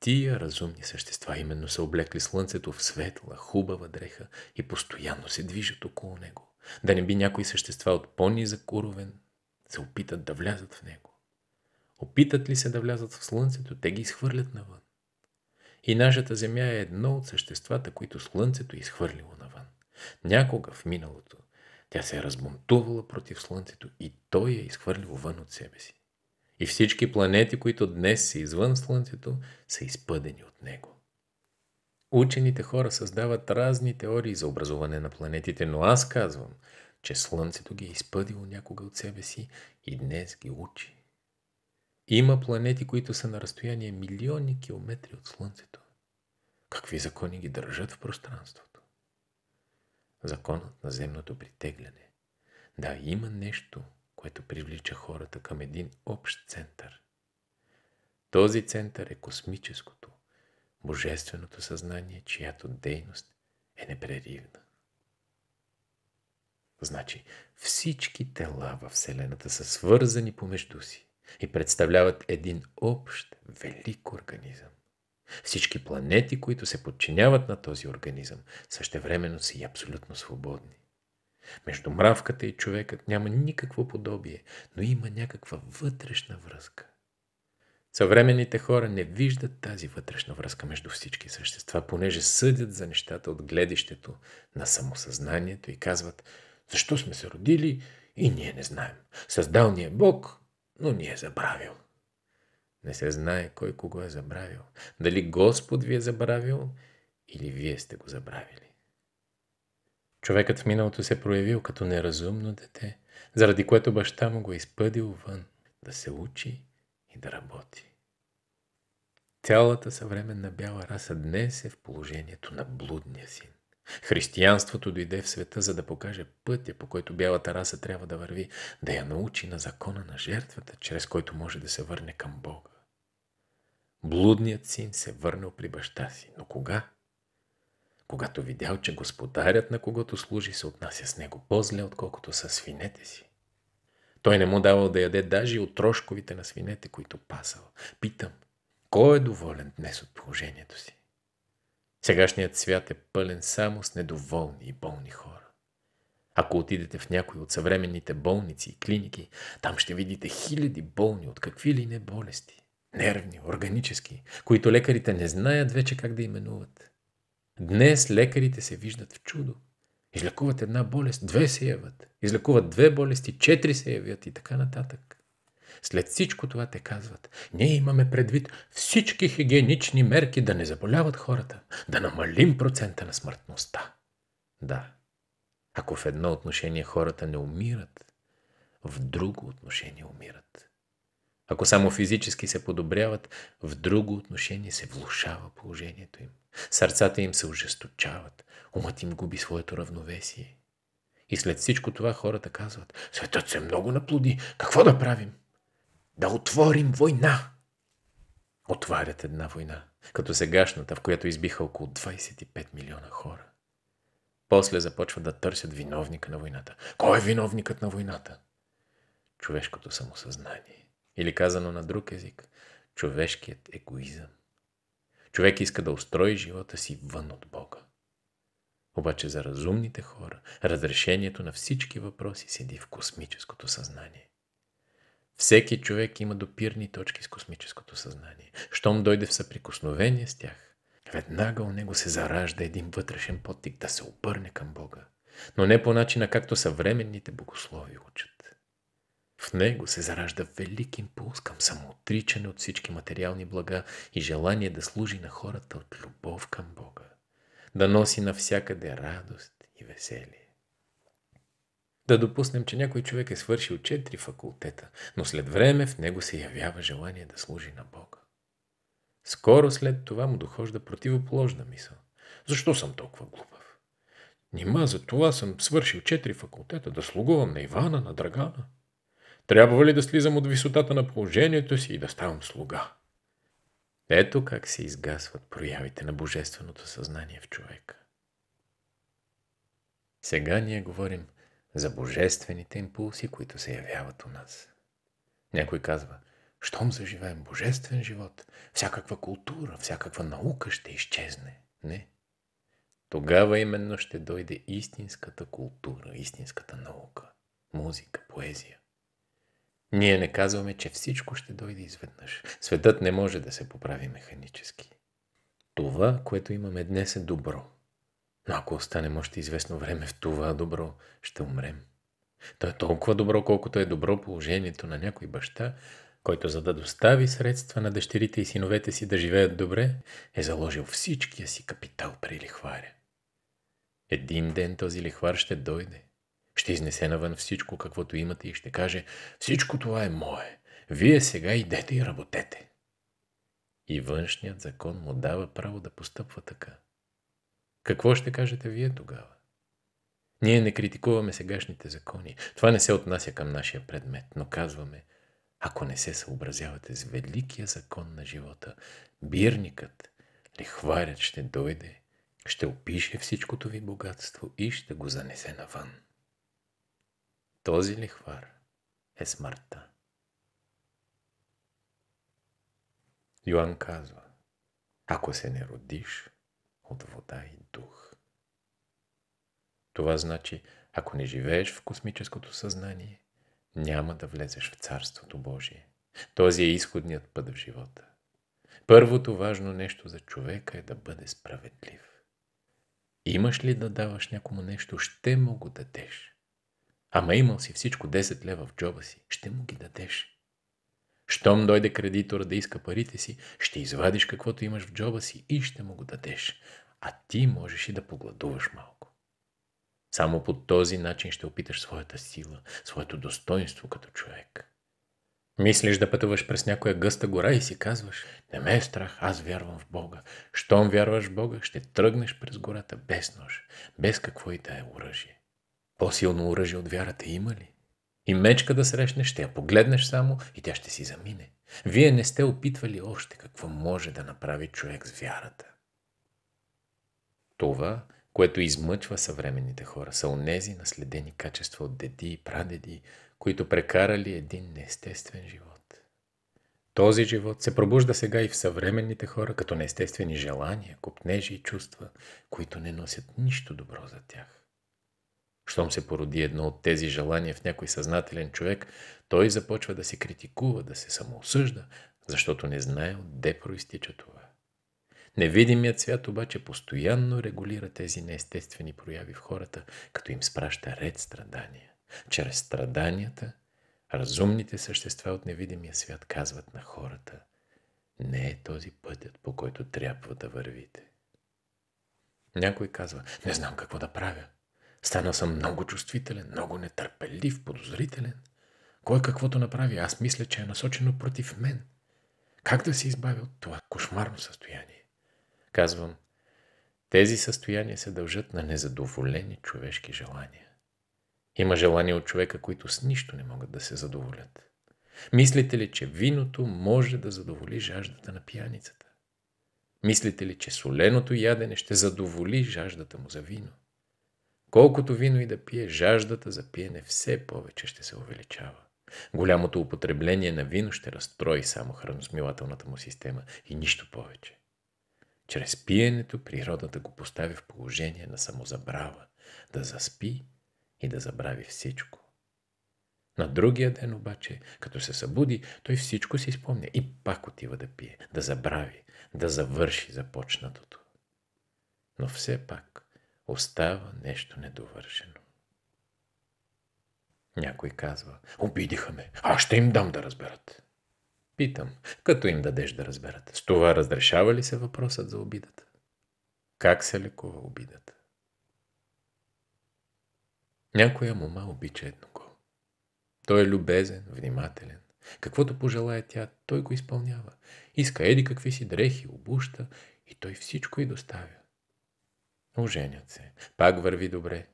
Тия разумни същества именно са облекли Слънцето в светла, хубава дреха и постоянно се движат около него. Да не би някои същества от по-низък уровен се опитат да влязат в него. Опитат ли се да влязат в Слънцето, те ги изхвърлят навън. И нашата Земя е едно от съществата, които Слънцето е изхвърлило навън. Някога в миналото тя се е разбунтувала против Слънцето и той е изхвърлил вън от себе си. И всички планети, които днес са извън Слънцето, са изпъдени от него. Учените хора създават разни теории за образуване на планетите, но аз казвам, че Слънцето ги е изпъдило някога от себе си и днес ги учи. Има планети, които са на разстояние милиони километри от Слънцето. Какви закони ги държат в пространството? Законът на земното притегляне. Да, има нещо, което привлича хората към един общ център. Този център е космическото, божественото съзнание, чиято дейност е непреривна. Значи всички тела във Вселената са свързани помежду си и представляват един общ велик организъм. Всички планети, които се подчиняват на този организъм, същевременно са и абсолютно свободни. Между мравката и човекът няма никакво подобие, но има някаква вътрешна връзка. Съвременните хора не виждат тази вътрешна връзка между всички същества, понеже съдят за нещата от гледището на самосъзнанието и казват защо сме се родили и ние не знаем. Създал ни е Бог, но ни е забравил. Не се знае кой кого е забравил. Дали Господ ви е забравил или вие сте го забравили. Човекът в миналото се проявил като неразумно дете, заради което баща му го е изпъдил вън да се учи и да работи. Цялата съвременна бяла раса днес е в положението на блудния син. Християнството дойде в света, за да покаже пътя, по който бялата раса трябва да върви, да я научи на закона на жертвата, чрез който може да се върне към Бога. Блудният син се върнал при баща си. Но кога? Когато видял, че господарят на когото служи се отнася с него по-зле, отколкото са свинете си. Той не му давал да яде даже от трошковите на свинете, които пасал. Питам, кой е доволен днес от положението си? Сегашният свят е пълен само с недоволни и болни хора. Ако отидете в някой от съвременните болници и клиники, там ще видите хиляди болни от какви ли не болести. Нервни, органически, които лекарите не знаят вече как да именуват. Днес лекарите се виждат в чудо. Излекуват една болест, две се явят. Излекуват две болести, четири се явят и така нататък. След всичко това те казват, ние имаме предвид всички хигиенични мерки да не заболяват хората, да намалим процента на смъртността. Да, ако в едно отношение хората не умират, в друго отношение умират. Ако само физически се подобряват, в друго отношение се влушава положението им. Сърцата им се ожесточават, умът им губи своето равновесие. И след всичко това хората казват, светът се много наплоди, какво да правим? Да отворим война! Отварят една война, като сегашната, в която избиха около 25 милиона хора. После започват да търсят виновника на войната. Кой е виновникът на войната? Човешкото самосъзнание. Или казано на друг език, човешкият егоизъм. Човек иска да устрои живота си вън от Бога. Обаче за разумните хора разрешението на всички въпроси седи в космическото съзнание. Всеки човек има допирни точки с космическото съзнание. Щом дойде в съприкосновение с тях, веднага у него се заражда един вътрешен потик да се обърне към Бога, но не по начина както съвременните богослови учат. В него се заражда велик импулс към самоотричане от всички материални блага и желание да служи на хората от любов към Бога, да носи навсякъде радост и веселие. Да допуснем, че някой човек е свършил четири факултета, но след време в него се явява желание да служи на Бога. Скоро след това му дохожда противоположна мисъл. Защо съм толкова глупав? Нима за това съм свършил четири факултета, да слугувам на Ивана, на Драгана. Трябва ли да слизам от висотата на положението си и да ставам слуга? Ето как се изгасват проявите на божественото съзнание в човека. Сега ние говорим за божествените импулси, които се явяват у нас. Някой казва, щом заживеем божествен живот, всякаква култура, всякаква наука ще изчезне. Не. Тогава именно ще дойде истинската култура, истинската наука, музика, поезия. Ние не казваме, че всичко ще дойде изведнъж. Светът не може да се поправи механически. Това, което имаме днес е добро – но ако останем още известно време в това добро, ще умрем. То е толкова добро, колкото е добро положението на някой баща, който за да достави средства на дъщерите и синовете си да живеят добре, е заложил всичкия си капитал при лихваря. Един ден този лихвар ще дойде. Ще изнесе навън всичко, каквото имате и ще каже «Всичко това е мое. Вие сега идете и работете». И външният закон му дава право да постъпва така. Какво ще кажете вие тогава? Ние не критикуваме сегашните закони. Това не се отнася към нашия предмет, но казваме, ако не се съобразявате с великия закон на живота, бирникът, лихварят ще дойде, ще опише всичкото ви богатство и ще го занесе навън. Този лихвар е смъртта. Йоанн казва, ако се не родиш, от вода и дух. Това значи, ако не живееш в космическото съзнание, няма да влезеш в Царството Божие. Този е изходният път в живота. Първото важно нещо за човека е да бъде справедлив. Имаш ли да даваш някому нещо, ще му го дадеш. Ама имал си всичко 10 лева в джоба си, ще му ги дадеш. Щом дойде кредитор да иска парите си, ще извадиш каквото имаш в джоба си и ще му го дадеш. А ти можеш и да погладуваш малко. Само по този начин ще опиташ своята сила, своето достоинство като човек. Мислиш да пътуваш през някоя гъста гора и си казваш, не ме е страх, аз вярвам в Бога. Щом вярваш в Бога, ще тръгнеш през гората без нож, без какво и да е оръжие. По-силно оръжие от вярата има ли? И мечка да срещнеш, ще я погледнеш само и тя ще си замине. Вие не сте опитвали още какво може да направи човек с вярата. Това, което измъчва съвременните хора, са онези наследени качества от деди и прадеди, които прекарали един неестествен живот. Този живот се пробужда сега и в съвременните хора като неестествени желания, копнежи и чувства, които не носят нищо добро за тях. Щом се породи едно от тези желания в някой съзнателен човек, той започва да се критикува, да се самоосъжда, защото не знае отде проистича това. Невидимият свят обаче постоянно регулира тези неестествени прояви в хората, като им спраща ред страдания. Чрез страданията разумните същества от невидимия свят казват на хората «Не е този пътят, по който трябва да вървите». Някой казва «Не знам какво да правя, Стана съм много чувствителен, много нетърпелив, подозрителен. Кой каквото направи, аз мисля, че е насочено против мен. Как да се избавя от това кошмарно състояние? Казвам, тези състояния се дължат на незадоволени човешки желания. Има желания от човека, които с нищо не могат да се задоволят. Мислите ли, че виното може да задоволи жаждата на пияницата? Мислите ли, че соленото ядене ще задоволи жаждата му за вино? Колкото вино и да пие, жаждата за пиене все повече ще се увеличава. Голямото употребление на вино ще разстрои само храносмилателната му система и нищо повече. Чрез пиенето природата го постави в положение на самозабрава, да заспи и да забрави всичко. На другия ден обаче, като се събуди, той всичко си спомня и пак отива да пие, да забрави, да завърши започнатото. Но все пак остава нещо недовършено. Някой казва, обидиха ме, аз ще им дам да разберат. Питам, като им дадеш да разберат, с това разрешава ли се въпросът за обидата? Как се лекува обидата? Някоя мома обича едного. Той е любезен, внимателен. Каквото пожелая тя, той го изпълнява. Иска еди какви си дрехи, обуща и той всичко и доставя. Оженят се. Пак върви добре.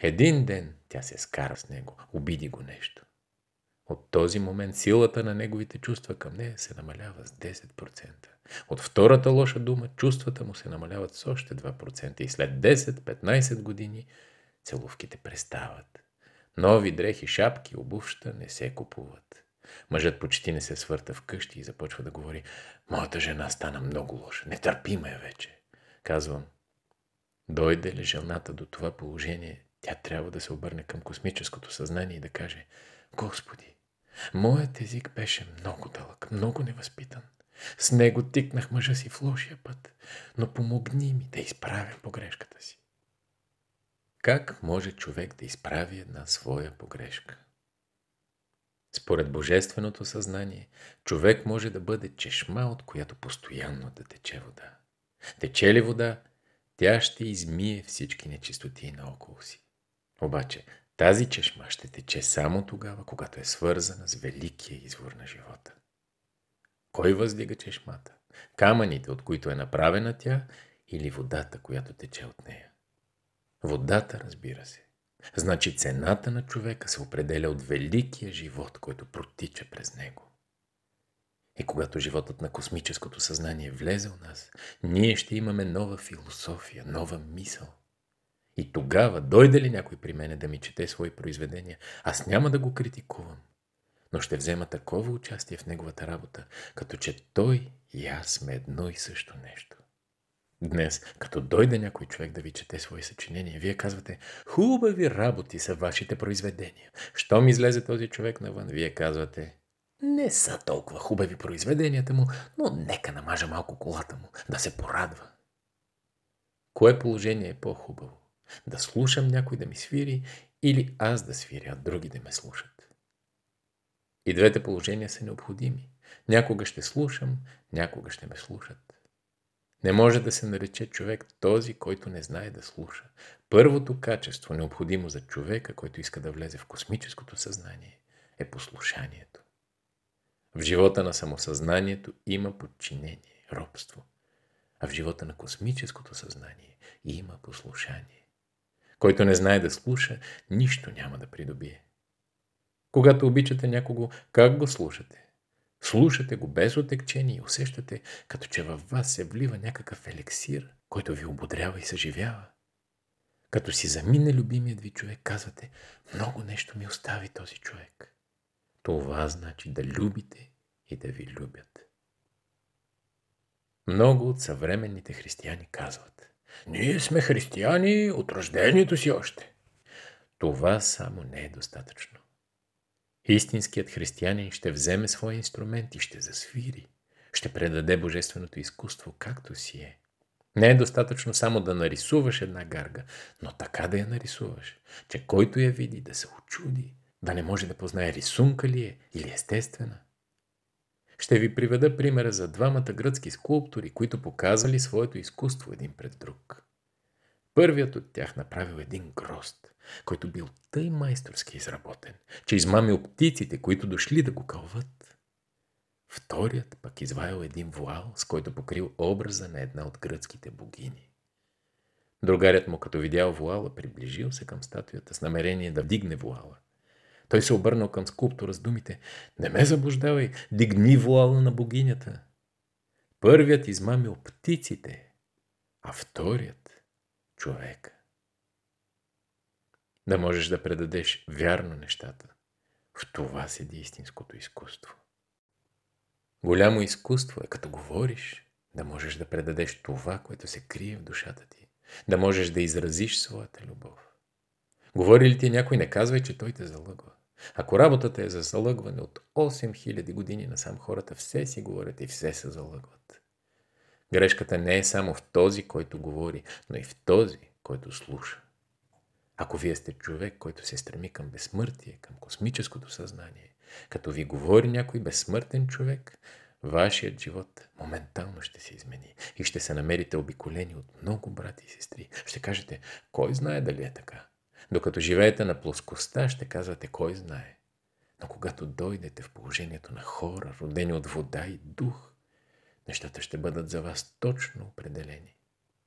Един ден тя се скара с него. Обиди го нещо. От този момент силата на неговите чувства към нея се намалява с 10%. От втората лоша дума чувствата му се намаляват с още 2% и след 10-15 години целувките престават. Нови дрехи, шапки, обувща не се купуват. Мъжът почти не се свърта вкъщи и започва да говори «Моята жена стана много лоша, нетърпима е вече». Казвам дойде ли жената до това положение, тя трябва да се обърне към космическото съзнание и да каже «Господи, моят език беше много дълъг, много невъзпитан. С него тикнах мъжа си в лошия път, но помогни ми да изправя погрешката си». Как може човек да изправи една своя погрешка? Според божественото съзнание, човек може да бъде чешма, от която постоянно да тече вода. Тече ли вода, тя ще измие всички нечистоти наоколо си. Обаче тази чешма ще тече само тогава, когато е свързана с великия извор на живота. Кой въздига чешмата? Камъните, от които е направена тя, или водата, която тече от нея? Водата, разбира се. Значи цената на човека се определя от великия живот, който протича през него. И когато животът на космическото съзнание влезе у нас, ние ще имаме нова философия, нова мисъл. И тогава дойде ли някой при мене да ми чете свои произведения, аз няма да го критикувам, но ще взема такова участие в неговата работа, като че той и аз сме едно и също нещо. Днес, като дойде някой човек да ви чете свои съчинения, вие казвате «Хубави работи са вашите произведения». Щом излезе този човек навън, вие казвате не са толкова хубави произведенията му, но нека намажа малко колата му, да се порадва. Кое положение е по-хубаво? Да слушам някой да ми свири или аз да свиря, а други да ме слушат? И двете положения са необходими. Някога ще слушам, някога ще ме слушат. Не може да се нарече човек този, който не знае да слуша. Първото качество, необходимо за човека, който иска да влезе в космическото съзнание, е послушанието. В живота на самосъзнанието има подчинение, робство. А в живота на космическото съзнание има послушание. Който не знае да слуша, нищо няма да придобие. Когато обичате някого, как го слушате? Слушате го без отекчение и усещате, като че във вас се влива някакъв елексир, който ви ободрява и съживява. Като си замине любимият ви човек, казвате, много нещо ми остави този човек. Това значи да любите и да ви любят. Много от съвременните християни казват Ние сме християни от рождението си още. Това само не е достатъчно. Истинският християнин ще вземе своя инструмент и ще засвири. Ще предаде божественото изкуство както си е. Не е достатъчно само да нарисуваш една гарга, но така да я нарисуваш, че който я види да се очуди, да не може да познае рисунка ли е или естествена. Ще ви приведа примера за двамата гръцки скулптори, които показали своето изкуство един пред друг. Първият от тях направил един грозд, който бил тъй майсторски изработен, че измамил птиците, които дошли да го кълват. Вторият пък изваял един вуал, с който покрил образа на една от гръцките богини. Другарят му, като видял вуала, приближил се към статуята с намерение да вдигне вуала – той се обърнал към скулптора с думите «Не ме заблуждавай, дигни вуала на богинята». Първият измамил птиците, а вторият – човека. Да можеш да предадеш вярно нещата. В това седи истинското изкуство. Голямо изкуство е като говориш, да можеш да предадеш това, което се крие в душата ти, да можеш да изразиш своята любов. Говори ли ти някой, не казвай, че той те залъгва. Ако работата е за залъгване от 8000 години насам хората все си говорят и все се залъгват. Грешката не е само в този, който говори, но и в този, който слуша. Ако вие сте човек, който се стреми към безсмъртие, към космическото съзнание, като ви говори някой безсмъртен човек, вашият живот моментално ще се измени и ще се намерите обиколени от много брати и сестри. Ще кажете, кой знае дали е така? Докато живеете на плоскостта, ще казвате кой знае. Но когато дойдете в положението на хора, родени от вода и дух, нещата ще бъдат за вас точно определени.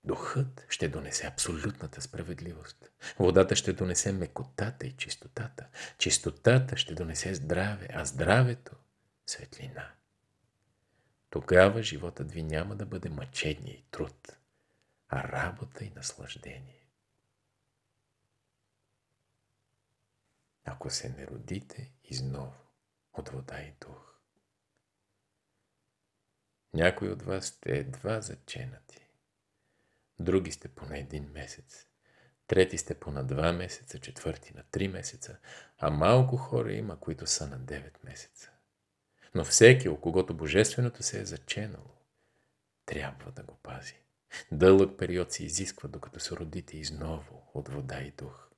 Духът ще донесе абсолютната справедливост. Водата ще донесе мекотата и чистотата. Чистотата ще донесе здраве, а здравето – светлина. Тогава животът ви няма да бъде мъчение и труд, а работа и наслаждение. ако се не родите изново от вода и дух. Някои от вас сте едва заченати, други сте поне един месец, трети сте по на два месеца, четвърти на три месеца, а малко хора има, които са на 9 месеца. Но всеки, о когото божественото се е заченало, трябва да го пази. Дълъг период се изисква, докато се родите изново от вода и дух.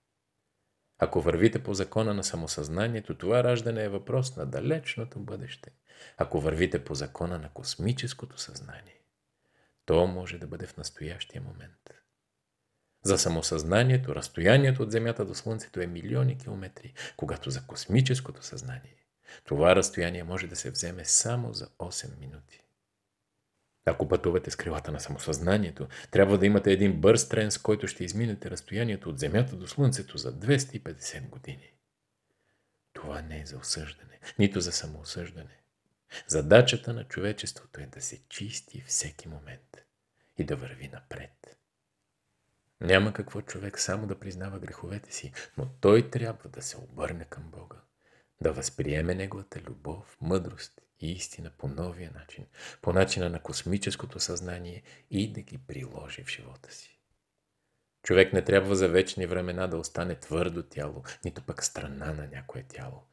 Ако вървите по закона на самосъзнанието, това раждане е въпрос на далечното бъдеще. Ако вървите по закона на космическото съзнание, то може да бъде в настоящия момент. За самосъзнанието разстоянието от Земята до Слънцето е милиони километри, когато за космическото съзнание това разстояние може да се вземе само за 8 минути. Ако пътувате с крилата на самосъзнанието, трябва да имате един бърз трен, с който ще изминете разстоянието от Земята до Слънцето за 250 години. Това не е за осъждане, нито за самоосъждане. Задачата на човечеството е да се чисти всеки момент и да върви напред. Няма какво човек само да признава греховете си, но той трябва да се обърне към Бога, да възприеме Неговата любов, мъдрост и истина по новия начин, по начина на космическото съзнание и да ги приложи в живота си. Човек не трябва за вечни времена да остане твърдо тяло, нито пък страна на някое тяло,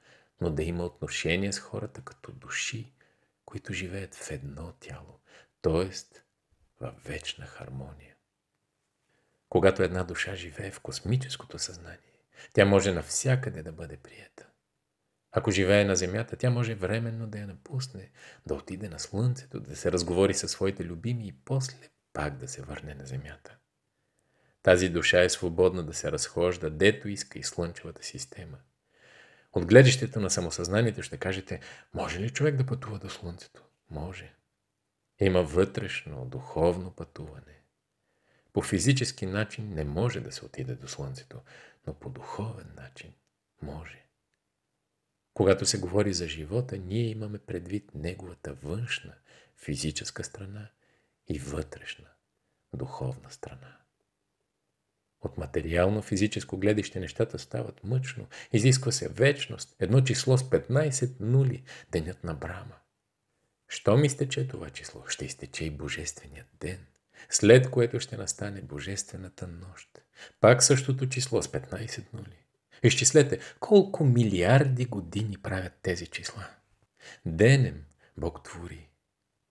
но да има отношение с хората като души, които живеят в едно тяло, т.е. във вечна хармония. Когато една душа живее в космическото съзнание, тя може навсякъде да бъде прията. Ако живее на Земята, тя може временно да я напусне, да отиде на Слънцето, да се разговори със своите любими и после пак да се върне на Земята. Тази душа е свободна да се разхожда, дето иска и Слънчевата система. От гледащето на самосъзнанието ще кажете, може ли човек да пътува до Слънцето? Може. Има вътрешно, духовно пътуване. По физически начин не може да се отиде до Слънцето, но по духовен начин може. Когато се говори за живота, ние имаме предвид неговата външна, физическа страна и вътрешна, духовна страна. От материално-физическо гледище нещата стават мъчно, изисква се вечност, едно число с 15 нули, денят на Брама. Що ми изтече това число, ще изтече и Божественият ден, след което ще настане Божествената нощ. Пак същото число с 15 нули. Изчислете колко милиарди години правят тези числа. Денем Бог твори,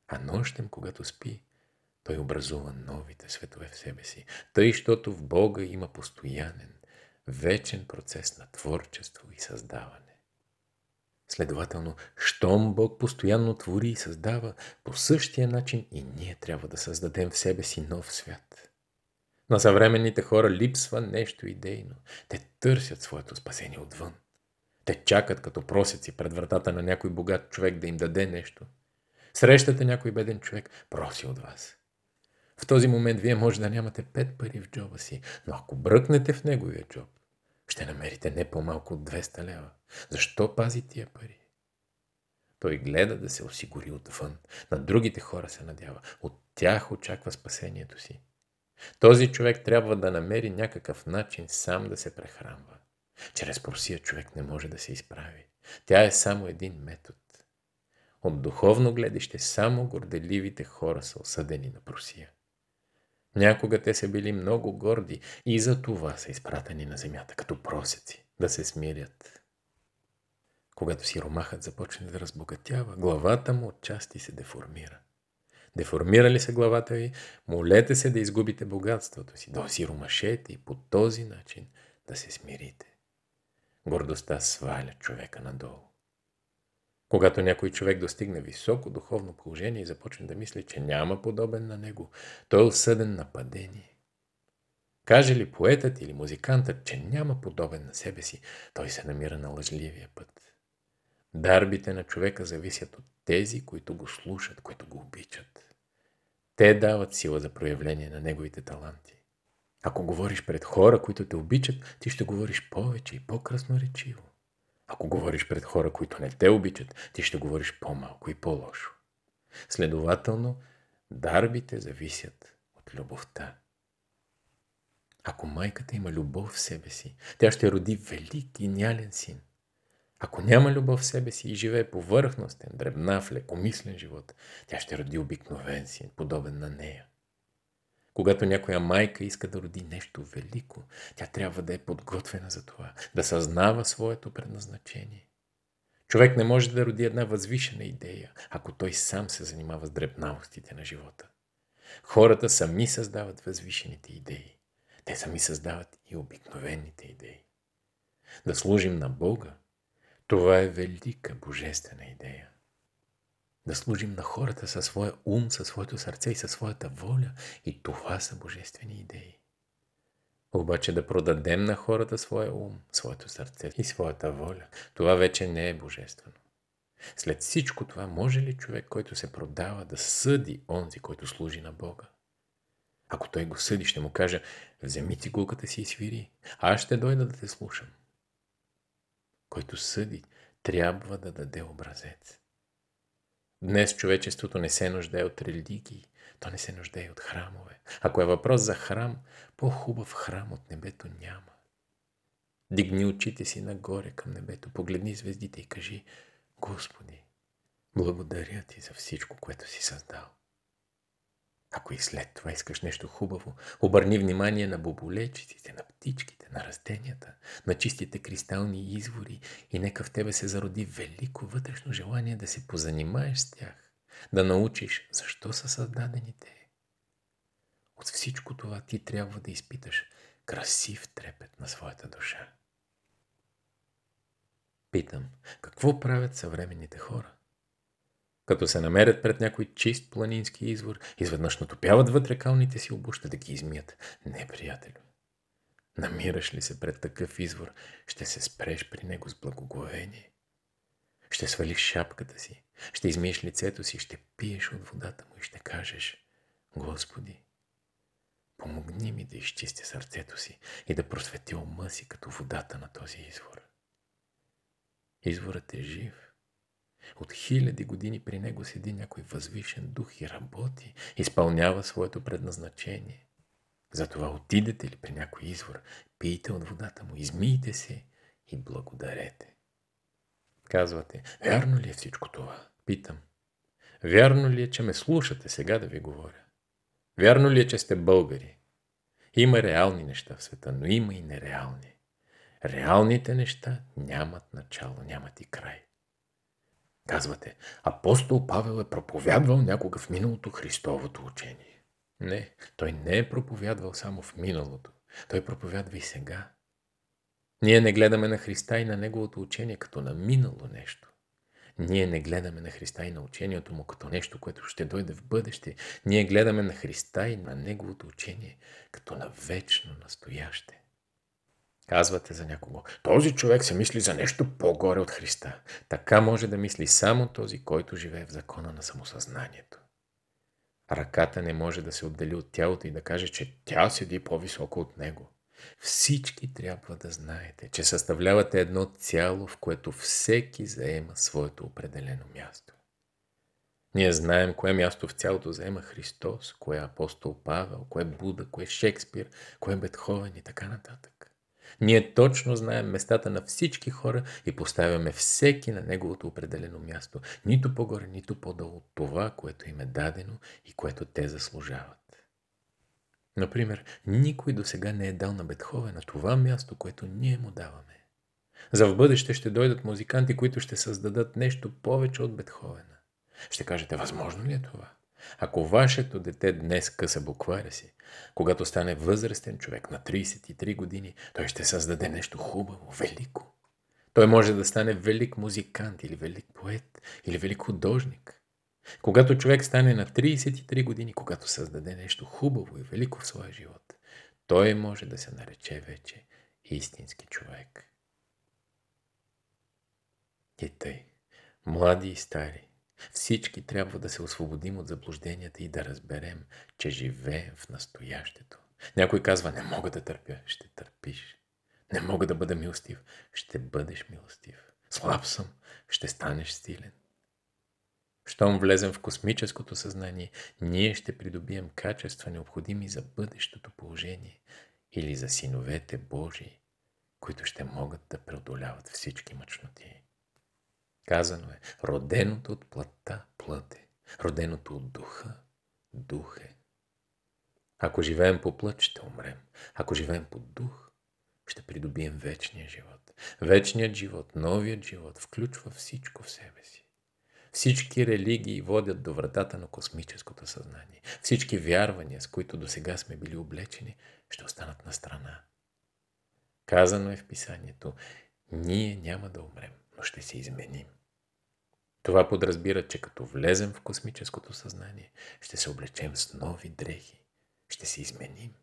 а нощем, когато спи, той образува новите светове в себе си, тъй, щото в Бога има постоянен, вечен процес на творчество и създаване. Следователно, щом Бог постоянно твори и създава, по същия начин и ние трябва да създадем в себе си нов свят. На съвременните хора липсва нещо идейно. Те търсят своето спасение отвън. Те чакат като просеци пред вратата на някой богат човек да им даде нещо. Срещате някой беден човек, проси от вас. В този момент вие може да нямате пет пари в джоба си, но ако бръкнете в неговия джоб, ще намерите не по-малко от 200 лева. Защо пази тия пари? Той гледа да се осигури отвън. На другите хора се надява. От тях очаква спасението си. Този човек трябва да намери някакъв начин сам да се прехранва. Чрез Просия човек не може да се изправи. Тя е само един метод. От духовно гледище само горделивите хора са осъдени на просия. Някога те са били много горди и за това са изпратени на земята, като просеци, да се смирят. Когато сиромахът започне да разбогатява, главата му отчасти се деформира – Деформира ли се главата ви, молете се да изгубите богатството си, да осиромашете и по този начин да се смирите. Гордостта сваля човека надолу. Когато някой човек достигне високо духовно положение и започне да мисли, че няма подобен на него, той е осъден на падение. Каже ли поетът или музикантът, че няма подобен на себе си, той се намира на лъжливия път. Дарбите на човека зависят от тези, които го слушат, които го обичат. Те дават сила за проявление на неговите таланти. Ако говориш пред хора, които те обичат, ти ще говориш повече и по-красноречиво. Ако говориш пред хора, които не те обичат, ти ще говориш по-малко и по-лошо. Следователно, дарбите зависят от любовта. Ако майката има любов в себе си, тя ще роди велик и нялен син. Ако няма любов в себе си и живее повърхностен, дребнав, лекомислен живот, тя ще роди обикновен син, подобен на нея. Когато някоя майка иска да роди нещо велико, тя трябва да е подготвена за това, да съзнава своето предназначение. Човек не може да роди една възвишена идея, ако той сам се занимава с дребнавостите на живота. Хората сами създават възвишените идеи. Те сами създават и обикновените идеи. Да служим на Бога това е велика божествена идея. Да служим на хората със своя ум, със своето сърце и със своята воля. И това са божествени идеи. Обаче да продадем на хората своя ум, своето сърце и своята воля, това вече не е божествено. След всичко това, може ли човек, който се продава, да съди онзи, който служи на Бога? Ако той го съди, ще му каже, вземи ти гулката си и свири, аз ще дойда да те слушам който съди, трябва да даде образец. Днес човечеството не се нуждае от религии, то не се нуждае от храмове. Ако е въпрос за храм, по-хубав храм от небето няма. Дигни очите си нагоре към небето, погледни звездите и кажи, Господи, благодаря ти за всичко, което си създал. Ако и след това искаш нещо хубаво, обърни внимание на боболечиците, на птичките, на растенията, на чистите кристални извори и нека в тебе се зароди велико вътрешно желание да се позанимаеш с тях, да научиш защо са създадените. От всичко това ти трябва да изпиташ красив трепет на своята душа. Питам, какво правят съвременните хора? Като се намерят пред някой чист планински извор, изведнъж натопяват вътре калните си обуща да ги измият. Не, приятелю. Намираш ли се пред такъв извор, ще се спреш при него с благоговение. Ще свалиш шапката си, ще измиеш лицето си, ще пиеш от водата му и ще кажеш Господи, помогни ми да изчистя сърцето си и да просветя ума си като водата на този извор. Изворът е жив – от хиляди години при него седи някой възвишен дух и работи, изпълнява своето предназначение. Затова отидете ли при някой извор, пийте от водата му, измийте се и благодарете. Казвате, вярно ли е всичко това? Питам. Вярно ли е, че ме слушате сега да ви говоря? Вярно ли е, че сте българи? Има реални неща в света, но има и нереални. Реалните неща нямат начало, нямат и край. Казвате, апостол Павел е проповядвал някога в миналото Христовото учение. Не, той не е проповядвал само в миналото. Той проповядва и сега. Ние не гледаме на Христа и на Неговото учение като на минало нещо. Ние не гледаме на Христа и на учението му като нещо, което ще дойде в бъдеще. Ние гледаме на Христа и на Неговото учение като на вечно настояще. Казвате за някого. Този човек се мисли за нещо по-горе от Христа. Така може да мисли само този, който живее в закона на самосъзнанието. Ръката не може да се отдели от тялото и да каже, че тя седи по-високо от него. Всички трябва да знаете, че съставлявате едно цяло, в което всеки заема своето определено място. Ние знаем кое място в цялото заема Христос, кое апостол Павел, кое Буда, кое Шекспир, кое Бетховен и така нататък. Ние точно знаем местата на всички хора и поставяме всеки на неговото определено място, нито по-горе, нито по-долу от това, което им е дадено и което те заслужават. Например, никой до сега не е дал на Бетховен на това място, което ние му даваме. За в бъдеще ще дойдат музиканти, които ще създадат нещо повече от Бетховена. Ще кажете, възможно ли е това? Ако вашето дете днес къса букваря си, когато стане възрастен човек на 33 години, той ще създаде нещо хубаво, велико. Той може да стане велик музикант или велик поет или велик художник. Когато човек стане на 33 години, когато създаде нещо хубаво и велико в своя живот, той може да се нарече вече истински човек. И тъй, млади и стари, всички трябва да се освободим от заблужденията и да разберем, че живеем в настоящето. Някой казва, не мога да търпя, ще търпиш. Не мога да бъда милостив, ще бъдеш милостив. Слаб съм, ще станеш силен. Щом влезем в космическото съзнание, ние ще придобием качества, необходими за бъдещото положение или за синовете Божии, които ще могат да преодоляват всички мъчноти. Казано е, роденото от плътта плът е, роденото от духа дух е. Ако живеем по плът, ще умрем. Ако живеем по дух, ще придобием вечния живот. Вечният живот, новият живот включва всичко в себе си. Всички религии водят до вратата на космическото съзнание. Всички вярвания, с които до сега сме били облечени, ще останат на страна. Казано е в писанието, ние няма да умрем но ще се изменим. Това подразбира, че като влезем в космическото съзнание, ще се облечем с нови дрехи, ще се изменим.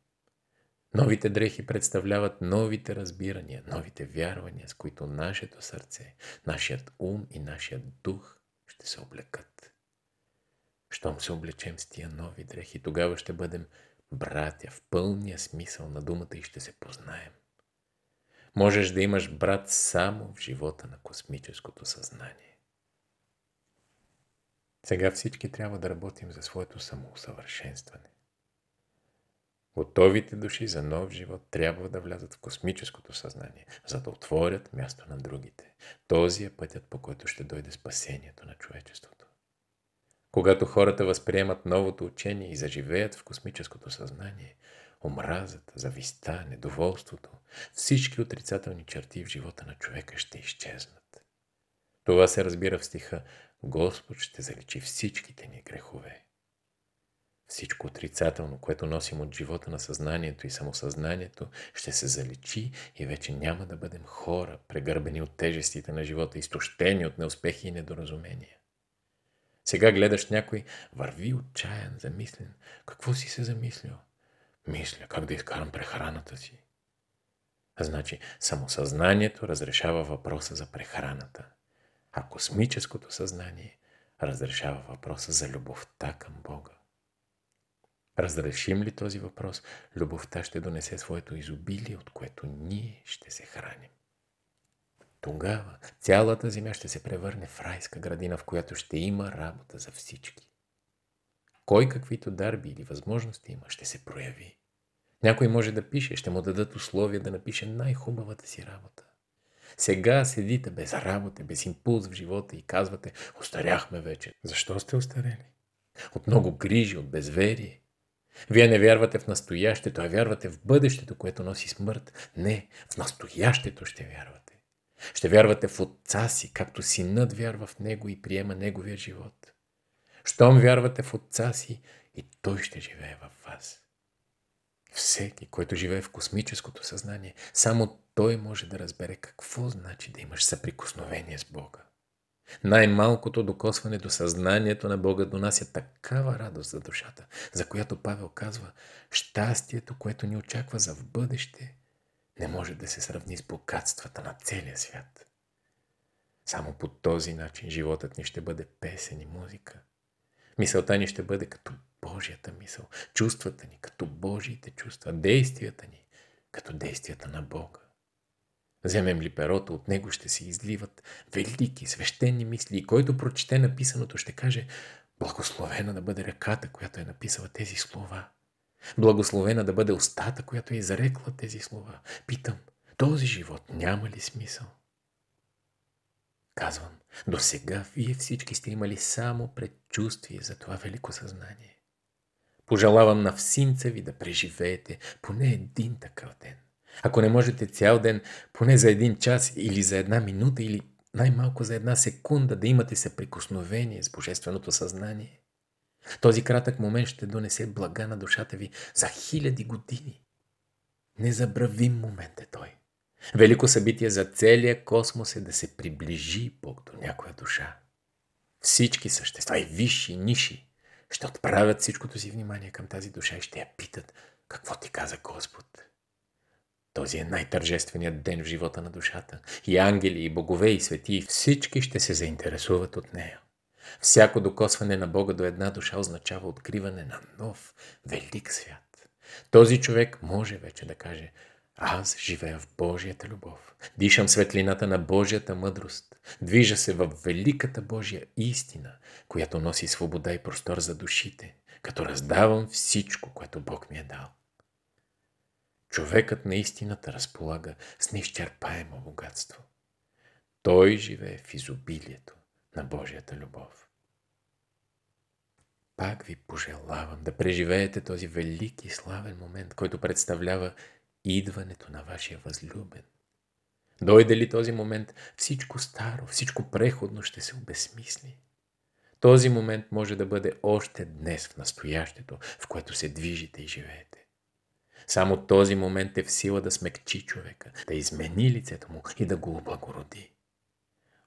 Новите дрехи представляват новите разбирания, новите вярвания, с които нашето сърце, нашият ум и нашият дух ще се облекат. Щом се облечем с тия нови дрехи, тогава ще бъдем братя в пълния смисъл на думата и ще се познаем можеш да имаш брат само в живота на космическото съзнание. Сега всички трябва да работим за своето самоусъвършенстване. Готовите души за нов живот трябва да влязат в космическото съзнание, за да отворят място на другите. Този е пътят, по който ще дойде спасението на човечеството. Когато хората възприемат новото учение и заживеят в космическото съзнание – омразата, зависта, недоволството, всички отрицателни черти в живота на човека ще изчезнат. Това се разбира в стиха Господ ще заличи всичките ни грехове. Всичко отрицателно, което носим от живота на съзнанието и самосъзнанието, ще се заличи и вече няма да бъдем хора, прегърбени от тежестите на живота, изтощени от неуспехи и недоразумения. Сега гледаш някой, върви отчаян, замислен. Какво си се замислил? мисля как да изкарам прехраната си. Значи, самосъзнанието разрешава въпроса за прехраната, а космическото съзнание разрешава въпроса за любовта към Бога. Разрешим ли този въпрос, любовта ще донесе своето изобилие, от което ние ще се храним. Тогава цялата земя ще се превърне в райска градина, в която ще има работа за всички. Кой каквито дарби или възможности има, ще се прояви. Някой може да пише, ще му дадат условия да напише най-хубавата си работа. Сега седите без работа, без импулс в живота и казвате, остаряхме вече. Защо сте остарели? От много грижи, от безверие. Вие не вярвате в настоящето, а вярвате в бъдещето, което носи смърт. Не, в настоящето ще вярвате. Ще вярвате в отца си, както синът вярва в него и приема неговия живот. Щом вярвате в Отца си, и Той ще живее във вас. Всеки, който живее в космическото съзнание, само Той може да разбере какво значи да имаш съприкосновение с Бога. Най-малкото докосване до съзнанието на Бога донася такава радост за душата, за която Павел казва, щастието, което ни очаква за в бъдеще, не може да се сравни с богатствата на целия свят. Само по този начин животът ни ще бъде песен и музика. Мисълта ни ще бъде като Божията мисъл, чувствата ни като Божиите чувства, действията ни като действията на Бога. Вземем ли перото, от него ще се изливат велики, свещени мисли и който прочете написаното ще каже Благословена да бъде ръката, която е написала тези слова. Благословена да бъде устата, която е изрекла тези слова. Питам, този живот няма ли смисъл? Казвам, до сега вие всички сте имали само предчувствие за това велико съзнание. Пожелавам на всинца ви да преживеете поне един такъв ден. Ако не можете цял ден, поне за един час или за една минута или най-малко за една секунда да имате съприкосновение с Божественото съзнание. Този кратък момент ще донесе блага на душата ви за хиляди години. Незабравим момент е той. Велико събитие за целия космос е да се приближи Бог до някоя душа. Всички същества, и висши, и ниши, ще отправят всичкото си внимание към тази душа и ще я питат какво ти каза Господ. Този е най-тържественият ден в живота на душата. И ангели, и богове, и свети, и всички ще се заинтересуват от нея. Всяко докосване на Бога до една душа означава откриване на нов, велик свят. Този човек може вече да каже – аз живея в Божията любов. Дишам светлината на Божията мъдрост. Движа се в великата Божия истина, която носи свобода и простор за душите, като раздавам всичко, което Бог ми е дал. Човекът на истината разполага с неизчерпаемо богатство. Той живее в изобилието на Божията любов. Пак ви пожелавам да преживеете този велик и славен момент, който представлява идването на вашия възлюбен. Дойде ли този момент, всичко старо, всичко преходно ще се обесмисли. Този момент може да бъде още днес в настоящето, в което се движите и живеете. Само този момент е в сила да смекчи човека, да измени лицето му и да го облагороди.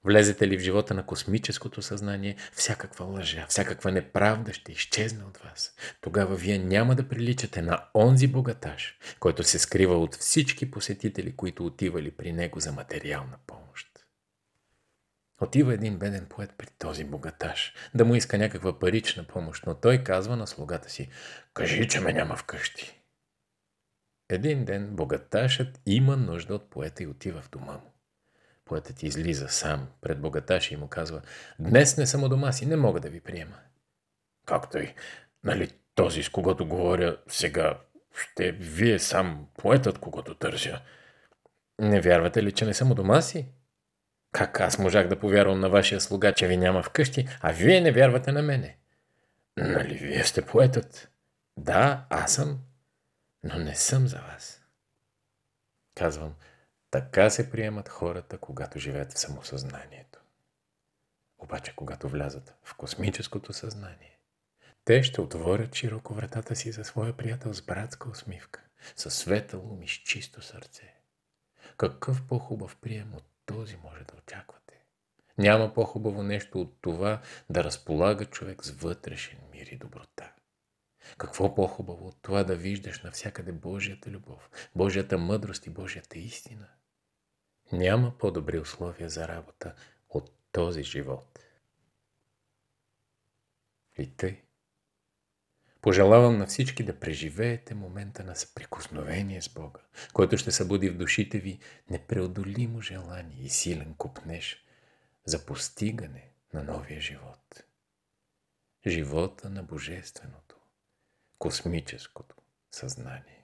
Влезете ли в живота на космическото съзнание, всякаква лъжа, всякаква неправда ще изчезне от вас. Тогава вие няма да приличате на онзи богаташ, който се скрива от всички посетители, които отивали при него за материална помощ. Отива един беден поет при този богаташ, да му иска някаква парична помощ, но той казва на слугата си «Кажи, че ме няма вкъщи». Един ден богаташът има нужда от поета и отива в дома му. Поетът излиза сам пред богаташи и му казва «Днес не съм у дома си, не мога да ви приема». «Както и, нали този, с когото говоря сега, ще вие сам поетът, когато тържа». «Не вярвате ли, че не съм у дома си?» «Как аз можах да повярвам на вашия слуга, че ви няма вкъщи, а вие не вярвате на мене?» «Нали вие сте поетът?» «Да, аз съм, но не съм за вас». Казвам – така се приемат хората, когато живеят в самосъзнанието. Обаче, когато влязат в космическото съзнание, те ще отворят широко вратата си за своя приятел с братска усмивка, със светъл ум и с чисто сърце. Какъв по-хубав прием от този може да очаквате? Няма по-хубаво нещо от това да разполага човек с вътрешен мир и доброта. Какво по-хубаво от това да виждаш навсякъде Божията любов, Божията мъдрост и Божията истина – няма по-добри условия за работа от този живот. И тъй. Пожелавам на всички да преживеете момента на съприкосновение с Бога, който ще събуди в душите ви непреодолимо желание и силен купнеж за постигане на новия живот. Живота на Божественото, космическото съзнание.